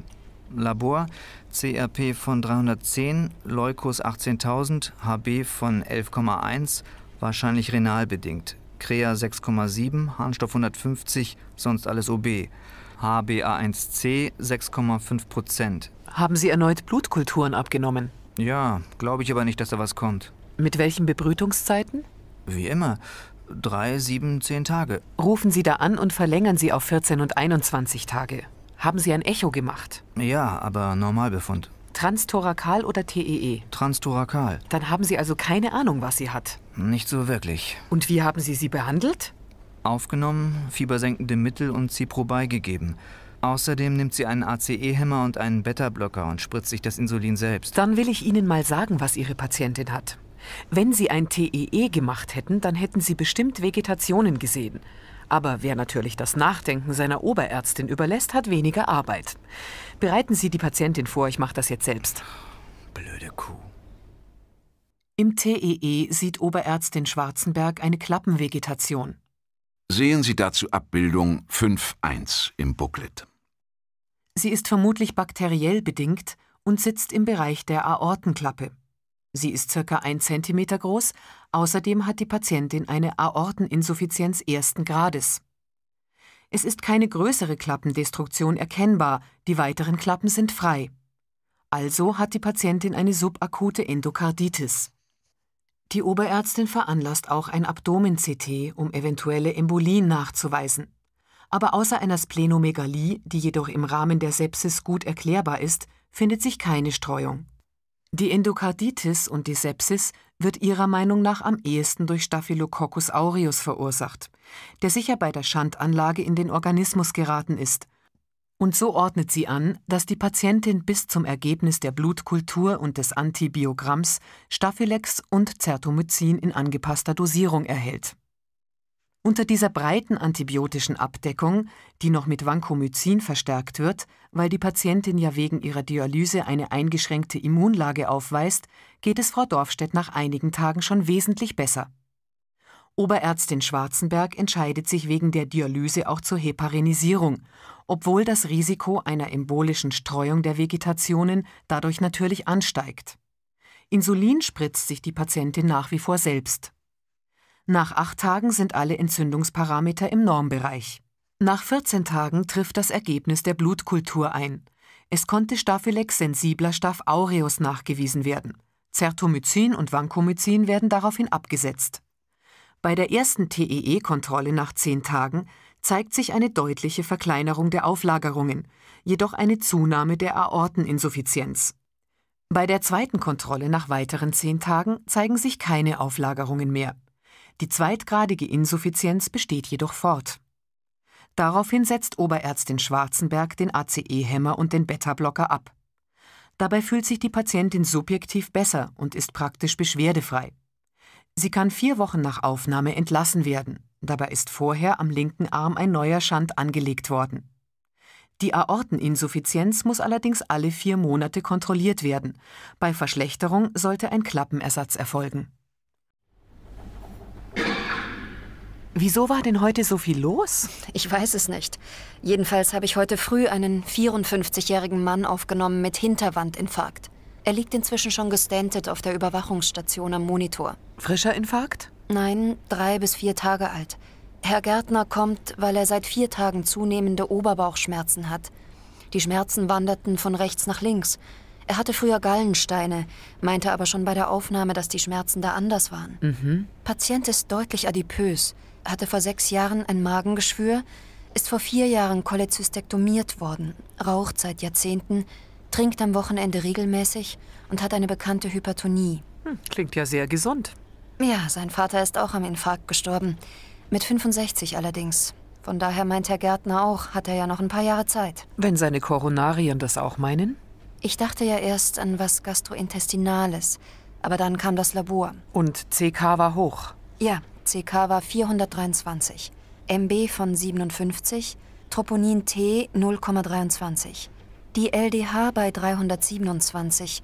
Labor CRP von 310, Leukos 18.000, HB von 11,1, wahrscheinlich renal bedingt. Krea 6,7, Harnstoff 150, sonst alles OB. HBA1C 6,5 Prozent. Haben Sie erneut Blutkulturen abgenommen? Ja, glaube ich aber nicht, dass da was kommt. Mit welchen Bebrütungszeiten? Wie immer drei, sieben, zehn Tage. Rufen Sie da an und verlängern Sie auf 14 und 21 Tage. Haben Sie ein Echo gemacht? Ja, aber Normalbefund. Transthorakal oder TEE? Transthorakal. Dann haben Sie also keine Ahnung, was sie hat. Nicht so wirklich. Und wie haben Sie sie behandelt? Aufgenommen, fiebersenkende Mittel und Ciprobi gegeben. Außerdem nimmt sie einen ACE-Hämmer und einen Beta-Blocker und spritzt sich das Insulin selbst. Dann will ich Ihnen mal sagen, was Ihre Patientin hat. Wenn sie ein TEE e gemacht hätten, dann hätten sie bestimmt Vegetationen gesehen. Aber wer natürlich das Nachdenken seiner Oberärztin überlässt, hat weniger Arbeit. Bereiten Sie die Patientin vor, ich mache das jetzt selbst. Blöde Kuh. Im TEE e sieht Oberärztin Schwarzenberg eine Klappenvegetation. Sehen Sie dazu Abbildung 5.1 im Booklet. Sie ist vermutlich bakteriell bedingt und sitzt im Bereich der Aortenklappe. Sie ist ca. 1 cm groß, außerdem hat die Patientin eine Aorteninsuffizienz ersten Grades. Es ist keine größere Klappendestruktion erkennbar, die weiteren Klappen sind frei. Also hat die Patientin eine subakute Endokarditis. Die Oberärztin veranlasst auch ein Abdomen-CT, um eventuelle Embolien nachzuweisen. Aber außer einer Splenomegalie, die jedoch im Rahmen der Sepsis gut erklärbar ist, findet sich keine Streuung. Die Endokarditis und die Sepsis wird ihrer Meinung nach am ehesten durch Staphylococcus aureus verursacht, der sicher bei der Schandanlage in den Organismus geraten ist. Und so ordnet sie an, dass die Patientin bis zum Ergebnis der Blutkultur und des Antibiogramms Staphylex und Zertomycin in angepasster Dosierung erhält unter dieser breiten antibiotischen Abdeckung, die noch mit Vancomycin verstärkt wird, weil die Patientin ja wegen ihrer Dialyse eine eingeschränkte Immunlage aufweist, geht es Frau Dorfstedt nach einigen Tagen schon wesentlich besser. Oberärztin Schwarzenberg entscheidet sich wegen der Dialyse auch zur Heparinisierung, obwohl das Risiko einer embolischen Streuung der Vegetationen dadurch natürlich ansteigt. Insulin spritzt sich die Patientin nach wie vor selbst. Nach acht Tagen sind alle Entzündungsparameter im Normbereich. Nach 14 Tagen trifft das Ergebnis der Blutkultur ein. Es konnte Staphylex sensibler Staph aureus nachgewiesen werden. Zertomycin und Vancomycin werden daraufhin abgesetzt. Bei der ersten TEE-Kontrolle nach 10 Tagen zeigt sich eine deutliche Verkleinerung der Auflagerungen, jedoch eine Zunahme der Aorteninsuffizienz. Bei der zweiten Kontrolle nach weiteren 10 Tagen zeigen sich keine Auflagerungen mehr die zweitgradige Insuffizienz besteht jedoch fort. Daraufhin setzt Oberärztin Schwarzenberg den ACE-Hämmer und den Beta-Blocker ab. Dabei fühlt sich die Patientin subjektiv besser und ist praktisch beschwerdefrei. Sie kann vier Wochen nach Aufnahme entlassen werden. Dabei ist vorher am linken Arm ein neuer Schand angelegt worden. Die Aorteninsuffizienz muss allerdings alle vier Monate kontrolliert werden. Bei Verschlechterung sollte ein Klappenersatz erfolgen Wieso war denn heute so viel los? Ich weiß es nicht. Jedenfalls habe ich heute früh einen 54-jährigen Mann aufgenommen mit Hinterwandinfarkt. Er liegt inzwischen schon gestentet auf der Überwachungsstation am Monitor. Frischer Infarkt? Nein, drei bis vier Tage alt. Herr Gärtner kommt, weil er seit vier Tagen zunehmende Oberbauchschmerzen hat. Die Schmerzen wanderten von rechts nach links. Er hatte früher Gallensteine, meinte aber schon bei der Aufnahme, dass die Schmerzen da anders waren. Mhm. Patient ist deutlich adipös, hatte vor sechs Jahren ein Magengeschwür, ist vor vier Jahren cholecystektomiert worden, raucht seit Jahrzehnten, trinkt am Wochenende regelmäßig und hat eine bekannte Hypertonie. Hm, klingt ja sehr gesund. Ja, sein Vater ist auch am Infarkt gestorben. Mit 65 allerdings. Von daher meint Herr Gärtner auch, hat er ja noch ein paar Jahre Zeit. Wenn seine Koronarien das auch meinen? Ich dachte ja erst an was Gastrointestinales, aber dann kam das Labor. Und CK war hoch? Ja, CK war 423, MB von 57, Troponin T 0,23, die LDH bei 327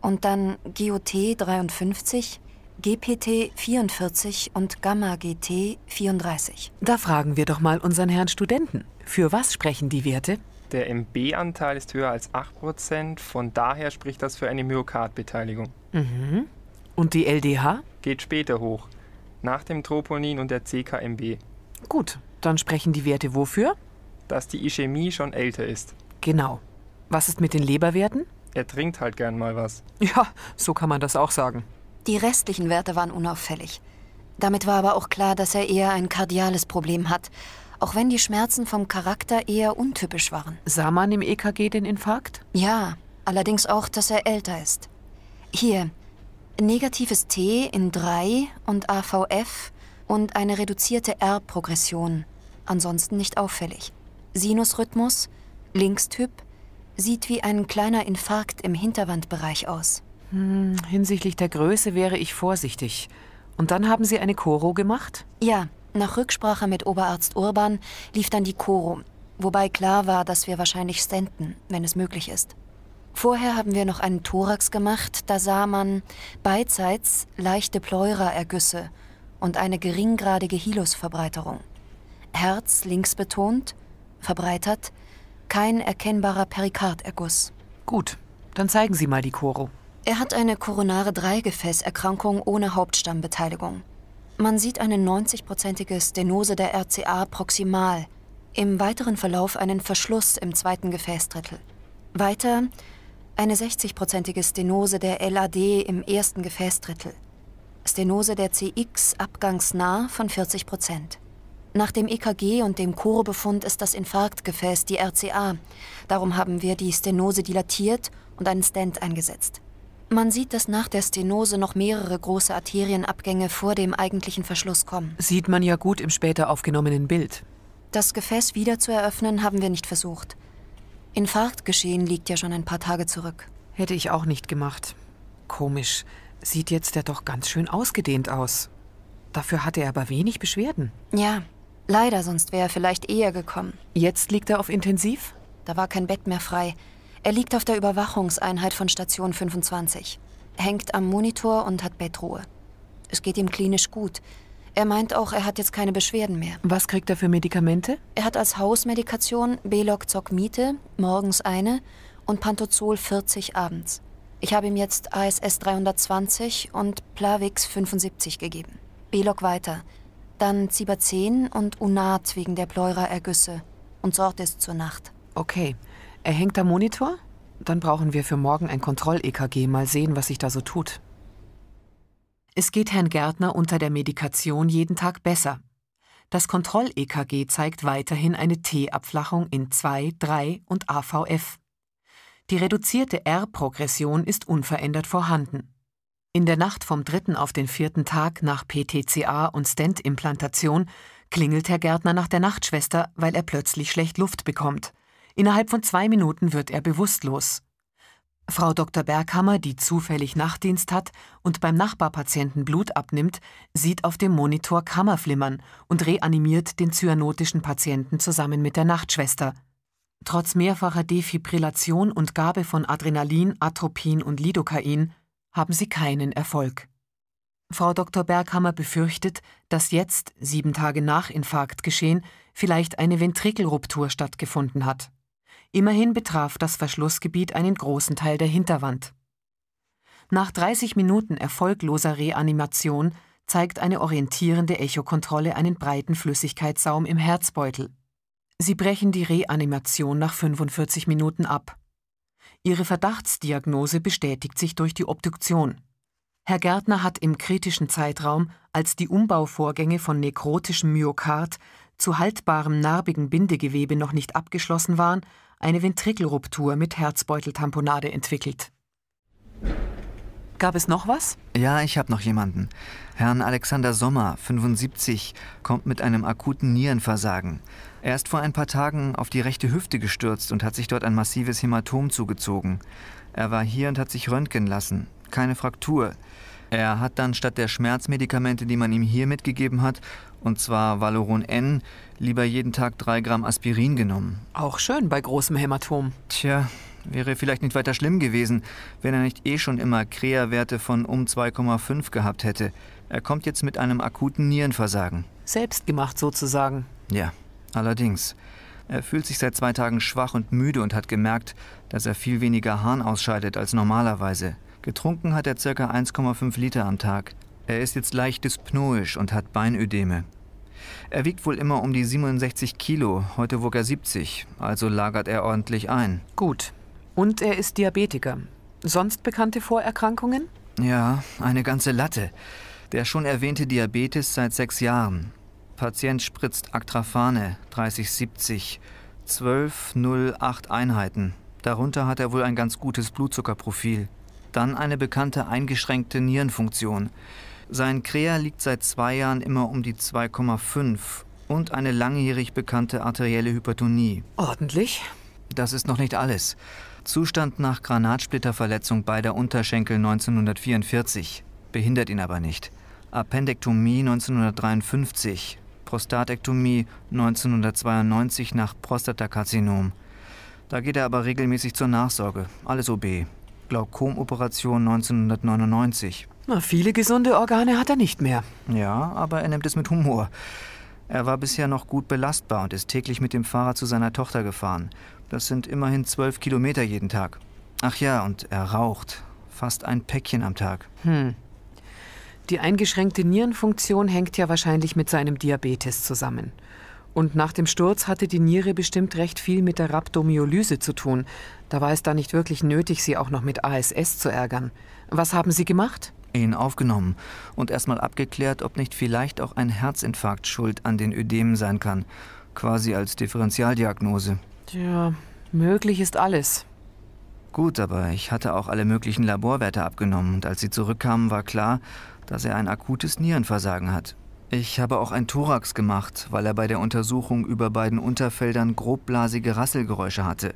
und dann GOT 53, GPT 44 und Gamma GT 34. Da fragen wir doch mal unseren Herrn Studenten. Für was sprechen die Werte? Der MB-Anteil ist höher als 8%, von daher spricht das für eine Myokardbeteiligung. Mhm. Und die LDH? Geht später hoch, nach dem Troponin und der CKMB. Gut, dann sprechen die Werte wofür? Dass die Ischämie schon älter ist. Genau. Was ist mit den Leberwerten? Er trinkt halt gern mal was. Ja, so kann man das auch sagen. Die restlichen Werte waren unauffällig. Damit war aber auch klar, dass er eher ein kardiales Problem hat auch wenn die Schmerzen vom Charakter eher untypisch waren. Sah man im EKG den Infarkt? Ja, allerdings auch, dass er älter ist. Hier, negatives T in 3 und AVF und eine reduzierte R-Progression, ansonsten nicht auffällig. Sinusrhythmus, Linkstyp, sieht wie ein kleiner Infarkt im Hinterwandbereich aus. Hm, hinsichtlich der Größe wäre ich vorsichtig. Und dann haben Sie eine Choro gemacht? Ja, nach Rücksprache mit Oberarzt Urban lief dann die Choro, wobei klar war, dass wir wahrscheinlich stenten, wenn es möglich ist. Vorher haben wir noch einen Thorax gemacht, da sah man beidseits leichte Pleuraergüsse und eine geringgradige Hilusverbreiterung. Herz links betont, verbreitert, kein erkennbarer Perikarderguss. Gut, dann zeigen Sie mal die Choro. Er hat eine koronare Dreigefäßerkrankung ohne Hauptstammbeteiligung. Man sieht eine 90-prozentige Stenose der RCA proximal, im weiteren Verlauf einen Verschluss im zweiten Gefäßdrittel. Weiter eine 60-prozentige Stenose der LAD im ersten Gefäßdrittel. Stenose der CX abgangsnah von 40 Prozent. Nach dem EKG und dem Chorebefund ist das Infarktgefäß die RCA. Darum haben wir die Stenose dilatiert und einen Stent eingesetzt. Man sieht, dass nach der Stenose noch mehrere große Arterienabgänge vor dem eigentlichen Verschluss kommen. Sieht man ja gut im später aufgenommenen Bild. Das Gefäß wieder zu eröffnen haben wir nicht versucht. Infarktgeschehen liegt ja schon ein paar Tage zurück. Hätte ich auch nicht gemacht. Komisch. Sieht jetzt der doch ganz schön ausgedehnt aus. Dafür hatte er aber wenig Beschwerden. Ja, leider, sonst wäre er vielleicht eher gekommen. Jetzt liegt er auf Intensiv? Da war kein Bett mehr frei. Er liegt auf der Überwachungseinheit von Station 25, hängt am Monitor und hat Bettruhe. Es geht ihm klinisch gut. Er meint auch, er hat jetzt keine Beschwerden mehr. Was kriegt er für Medikamente? Er hat als Hausmedikation belok Beloczocmite, morgens eine, und Pantozol 40 abends. Ich habe ihm jetzt ASS 320 und Plavix 75 gegeben. Belok weiter. Dann 10 und Unat wegen der Pleuraergüsse und Sortis zur Nacht. Okay. Erhängter Monitor? Dann brauchen wir für morgen ein Kontroll-EKG, mal sehen, was sich da so tut. Es geht Herrn Gärtner unter der Medikation jeden Tag besser. Das Kontroll-EKG zeigt weiterhin eine T-Abflachung in 2, 3 und AVF. Die reduzierte R-Progression ist unverändert vorhanden. In der Nacht vom dritten auf den vierten Tag nach PTCA und Stent-Implantation klingelt Herr Gärtner nach der Nachtschwester, weil er plötzlich schlecht Luft bekommt. Innerhalb von zwei Minuten wird er bewusstlos. Frau Dr. Berghammer, die zufällig Nachtdienst hat und beim Nachbarpatienten Blut abnimmt, sieht auf dem Monitor Kammerflimmern und reanimiert den zyanotischen Patienten zusammen mit der Nachtschwester. Trotz mehrfacher Defibrillation und Gabe von Adrenalin, Atropin und Lidocain haben sie keinen Erfolg. Frau Dr. Berghammer befürchtet, dass jetzt, sieben Tage nach Infarktgeschehen, vielleicht eine Ventrikelruptur stattgefunden hat. Immerhin betraf das Verschlussgebiet einen großen Teil der Hinterwand. Nach 30 Minuten erfolgloser Reanimation zeigt eine orientierende Echokontrolle einen breiten Flüssigkeitssaum im Herzbeutel. Sie brechen die Reanimation nach 45 Minuten ab. Ihre Verdachtsdiagnose bestätigt sich durch die Obduktion. Herr Gärtner hat im kritischen Zeitraum, als die Umbauvorgänge von nekrotischem Myokard zu haltbarem narbigen Bindegewebe noch nicht abgeschlossen waren, eine Ventrikelruptur mit Herzbeuteltamponade entwickelt. Gab es noch was? Ja, ich habe noch jemanden. Herrn Alexander Sommer, 75, kommt mit einem akuten Nierenversagen. Er ist vor ein paar Tagen auf die rechte Hüfte gestürzt und hat sich dort ein massives Hämatom zugezogen. Er war hier und hat sich röntgen lassen. Keine Fraktur. Er hat dann statt der Schmerzmedikamente, die man ihm hier mitgegeben hat, und zwar Valoron N, lieber jeden Tag 3 Gramm Aspirin genommen. Auch schön bei großem Hämatom. Tja, wäre vielleicht nicht weiter schlimm gewesen, wenn er nicht eh schon immer Krea-Werte von um 2,5 gehabt hätte. Er kommt jetzt mit einem akuten Nierenversagen. Selbstgemacht sozusagen. Ja, allerdings. Er fühlt sich seit zwei Tagen schwach und müde und hat gemerkt, dass er viel weniger Harn ausscheidet als normalerweise. Getrunken hat er ca. 1,5 Liter am Tag. Er ist jetzt leicht dyspnoisch und hat Beinödeme. Er wiegt wohl immer um die 67 Kilo, heute wog er 70, also lagert er ordentlich ein. Gut. Und er ist Diabetiker. Sonst bekannte Vorerkrankungen? Ja, eine ganze Latte. Der schon erwähnte Diabetes seit sechs Jahren. Patient spritzt Actrafane 3070, 12,08 Einheiten. Darunter hat er wohl ein ganz gutes Blutzuckerprofil dann eine bekannte eingeschränkte Nierenfunktion. Sein Krea liegt seit zwei Jahren immer um die 2,5 und eine langjährig bekannte arterielle Hypertonie. Ordentlich. Das ist noch nicht alles. Zustand nach Granatsplitterverletzung beider Unterschenkel 1944, behindert ihn aber nicht. Appendektomie 1953, Prostatektomie 1992 nach Prostatakarzinom. Da geht er aber regelmäßig zur Nachsorge, alles OB. Glaukomoperation 1999. Na, viele gesunde Organe hat er nicht mehr. Ja, aber er nimmt es mit Humor. Er war bisher noch gut belastbar und ist täglich mit dem Fahrer zu seiner Tochter gefahren. Das sind immerhin zwölf Kilometer jeden Tag. Ach ja, und er raucht. Fast ein Päckchen am Tag. Hm. Die eingeschränkte Nierenfunktion hängt ja wahrscheinlich mit seinem Diabetes zusammen. Und nach dem Sturz hatte die Niere bestimmt recht viel mit der Rhabdomyolyse zu tun, da war es dann nicht wirklich nötig, Sie auch noch mit ASS zu ärgern. Was haben Sie gemacht? Ihn aufgenommen und erstmal abgeklärt, ob nicht vielleicht auch ein Herzinfarkt schuld an den Ödemen sein kann. Quasi als Differentialdiagnose. Tja, möglich ist alles. Gut, aber ich hatte auch alle möglichen Laborwerte abgenommen und als sie zurückkamen, war klar, dass er ein akutes Nierenversagen hat. Ich habe auch ein Thorax gemacht, weil er bei der Untersuchung über beiden Unterfeldern grobblasige Rasselgeräusche hatte.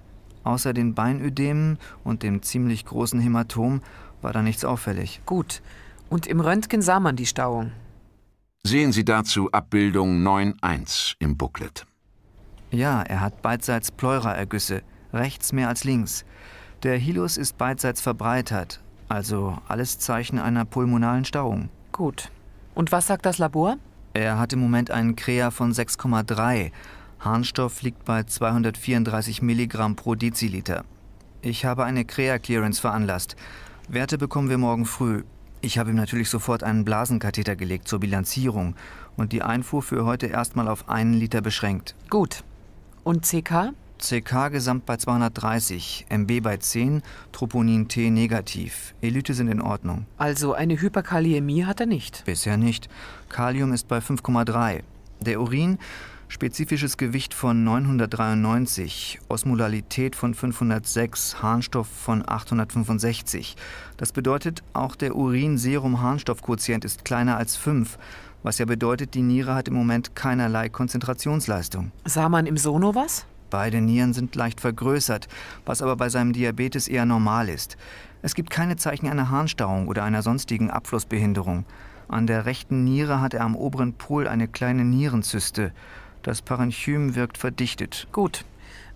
Außer den Beinödemen und dem ziemlich großen Hämatom war da nichts auffällig. Gut. Und im Röntgen sah man die Stauung. Sehen Sie dazu Abbildung 9.1 im Booklet. Ja, er hat beidseits Pleuraergüsse, rechts mehr als links. Der Hilus ist beidseits verbreitert, also alles Zeichen einer pulmonalen Stauung. Gut. Und was sagt das Labor? Er hat im Moment einen Krea von 6,3, Harnstoff liegt bei 234 Milligramm pro Deziliter. Ich habe eine Crea-Clearance veranlasst. Werte bekommen wir morgen früh. Ich habe ihm natürlich sofort einen Blasenkatheter gelegt zur Bilanzierung und die Einfuhr für heute erstmal auf einen Liter beschränkt. Gut. Und CK? CK gesamt bei 230, MB bei 10, Troponin T negativ. Elyte sind in Ordnung. Also eine Hyperkaliämie hat er nicht? Bisher nicht. Kalium ist bei 5,3. Der Urin spezifisches Gewicht von 993, Osmolalität von 506, Harnstoff von 865. Das bedeutet, auch der Urin-Serum-Harnstoffquotient ist kleiner als 5, was ja bedeutet, die Niere hat im Moment keinerlei Konzentrationsleistung. Sah man im Sono was? Beide Nieren sind leicht vergrößert, was aber bei seinem Diabetes eher normal ist. Es gibt keine Zeichen einer Harnstauung oder einer sonstigen Abflussbehinderung. An der rechten Niere hat er am oberen Pol eine kleine Nierenzyste. Das Parenchym wirkt verdichtet. Gut.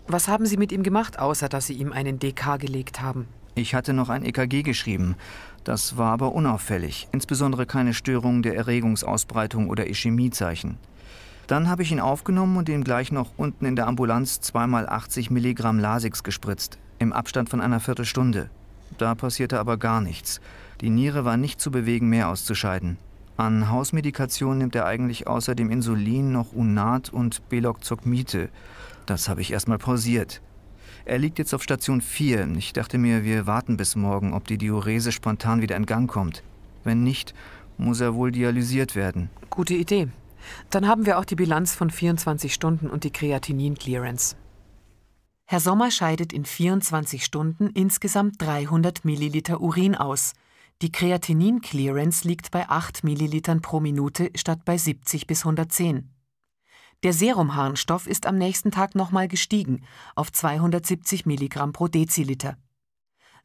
Was haben Sie mit ihm gemacht, außer dass Sie ihm einen DK gelegt haben? Ich hatte noch ein EKG geschrieben. Das war aber unauffällig, insbesondere keine Störung der Erregungsausbreitung oder Ischämiezeichen. Dann habe ich ihn aufgenommen und ihm gleich noch unten in der Ambulanz zweimal 80 Milligramm Lasix gespritzt, im Abstand von einer Viertelstunde. Da passierte aber gar nichts. Die Niere war nicht zu bewegen, mehr auszuscheiden. An Hausmedikation nimmt er eigentlich außer dem Insulin noch Unat und Beloxokmite. Das habe ich erstmal pausiert. Er liegt jetzt auf Station 4. Ich dachte mir, wir warten bis morgen, ob die Diurese spontan wieder in Gang kommt. Wenn nicht, muss er wohl dialysiert werden. Gute Idee. Dann haben wir auch die Bilanz von 24 Stunden und die Kreatinin-Clearance. Herr Sommer scheidet in 24 Stunden insgesamt 300 Milliliter Urin aus – die Kreatinin-Clearance liegt bei 8 ml pro Minute statt bei 70 bis 110. Der Serumharnstoff ist am nächsten Tag nochmal gestiegen auf 270 mg pro Deziliter.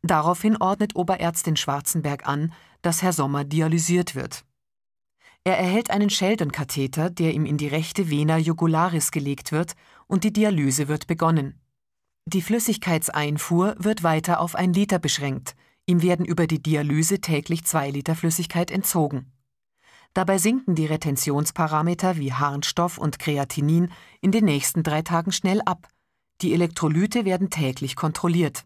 Daraufhin ordnet Oberärztin Schwarzenberg an, dass Herr Sommer dialysiert wird. Er erhält einen Sheldon-Katheter, der ihm in die rechte Vena jugularis gelegt wird und die Dialyse wird begonnen. Die Flüssigkeitseinfuhr wird weiter auf ein Liter beschränkt. Ihm werden über die Dialyse täglich zwei Liter Flüssigkeit entzogen. Dabei sinken die Retentionsparameter wie Harnstoff und Kreatinin in den nächsten drei Tagen schnell ab. Die Elektrolyte werden täglich kontrolliert.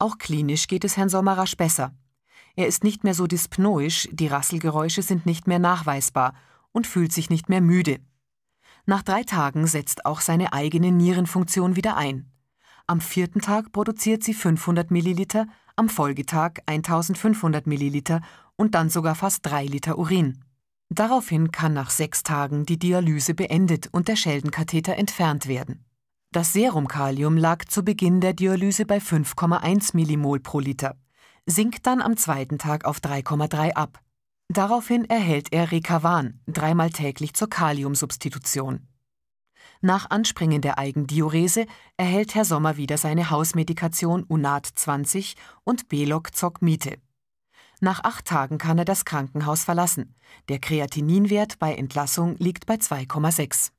Auch klinisch geht es Herrn Sommerasch besser. Er ist nicht mehr so dyspnoisch, die Rasselgeräusche sind nicht mehr nachweisbar und fühlt sich nicht mehr müde. Nach drei Tagen setzt auch seine eigene Nierenfunktion wieder ein. Am vierten Tag produziert sie 500 Milliliter am Folgetag 1500 Milliliter und dann sogar fast 3 Liter Urin. Daraufhin kann nach sechs Tagen die Dialyse beendet und der Scheldenkatheter entfernt werden. Das Serumkalium lag zu Beginn der Dialyse bei 5,1 Millimol pro Liter, sinkt dann am zweiten Tag auf 3,3 ab. Daraufhin erhält er Recavan, dreimal täglich zur Kaliumsubstitution. Nach Anspringen der Eigendiurese erhält Herr Sommer wieder seine Hausmedikation Unat 20 und Belok Zocmite. Nach acht Tagen kann er das Krankenhaus verlassen. Der Kreatininwert bei Entlassung liegt bei 2,6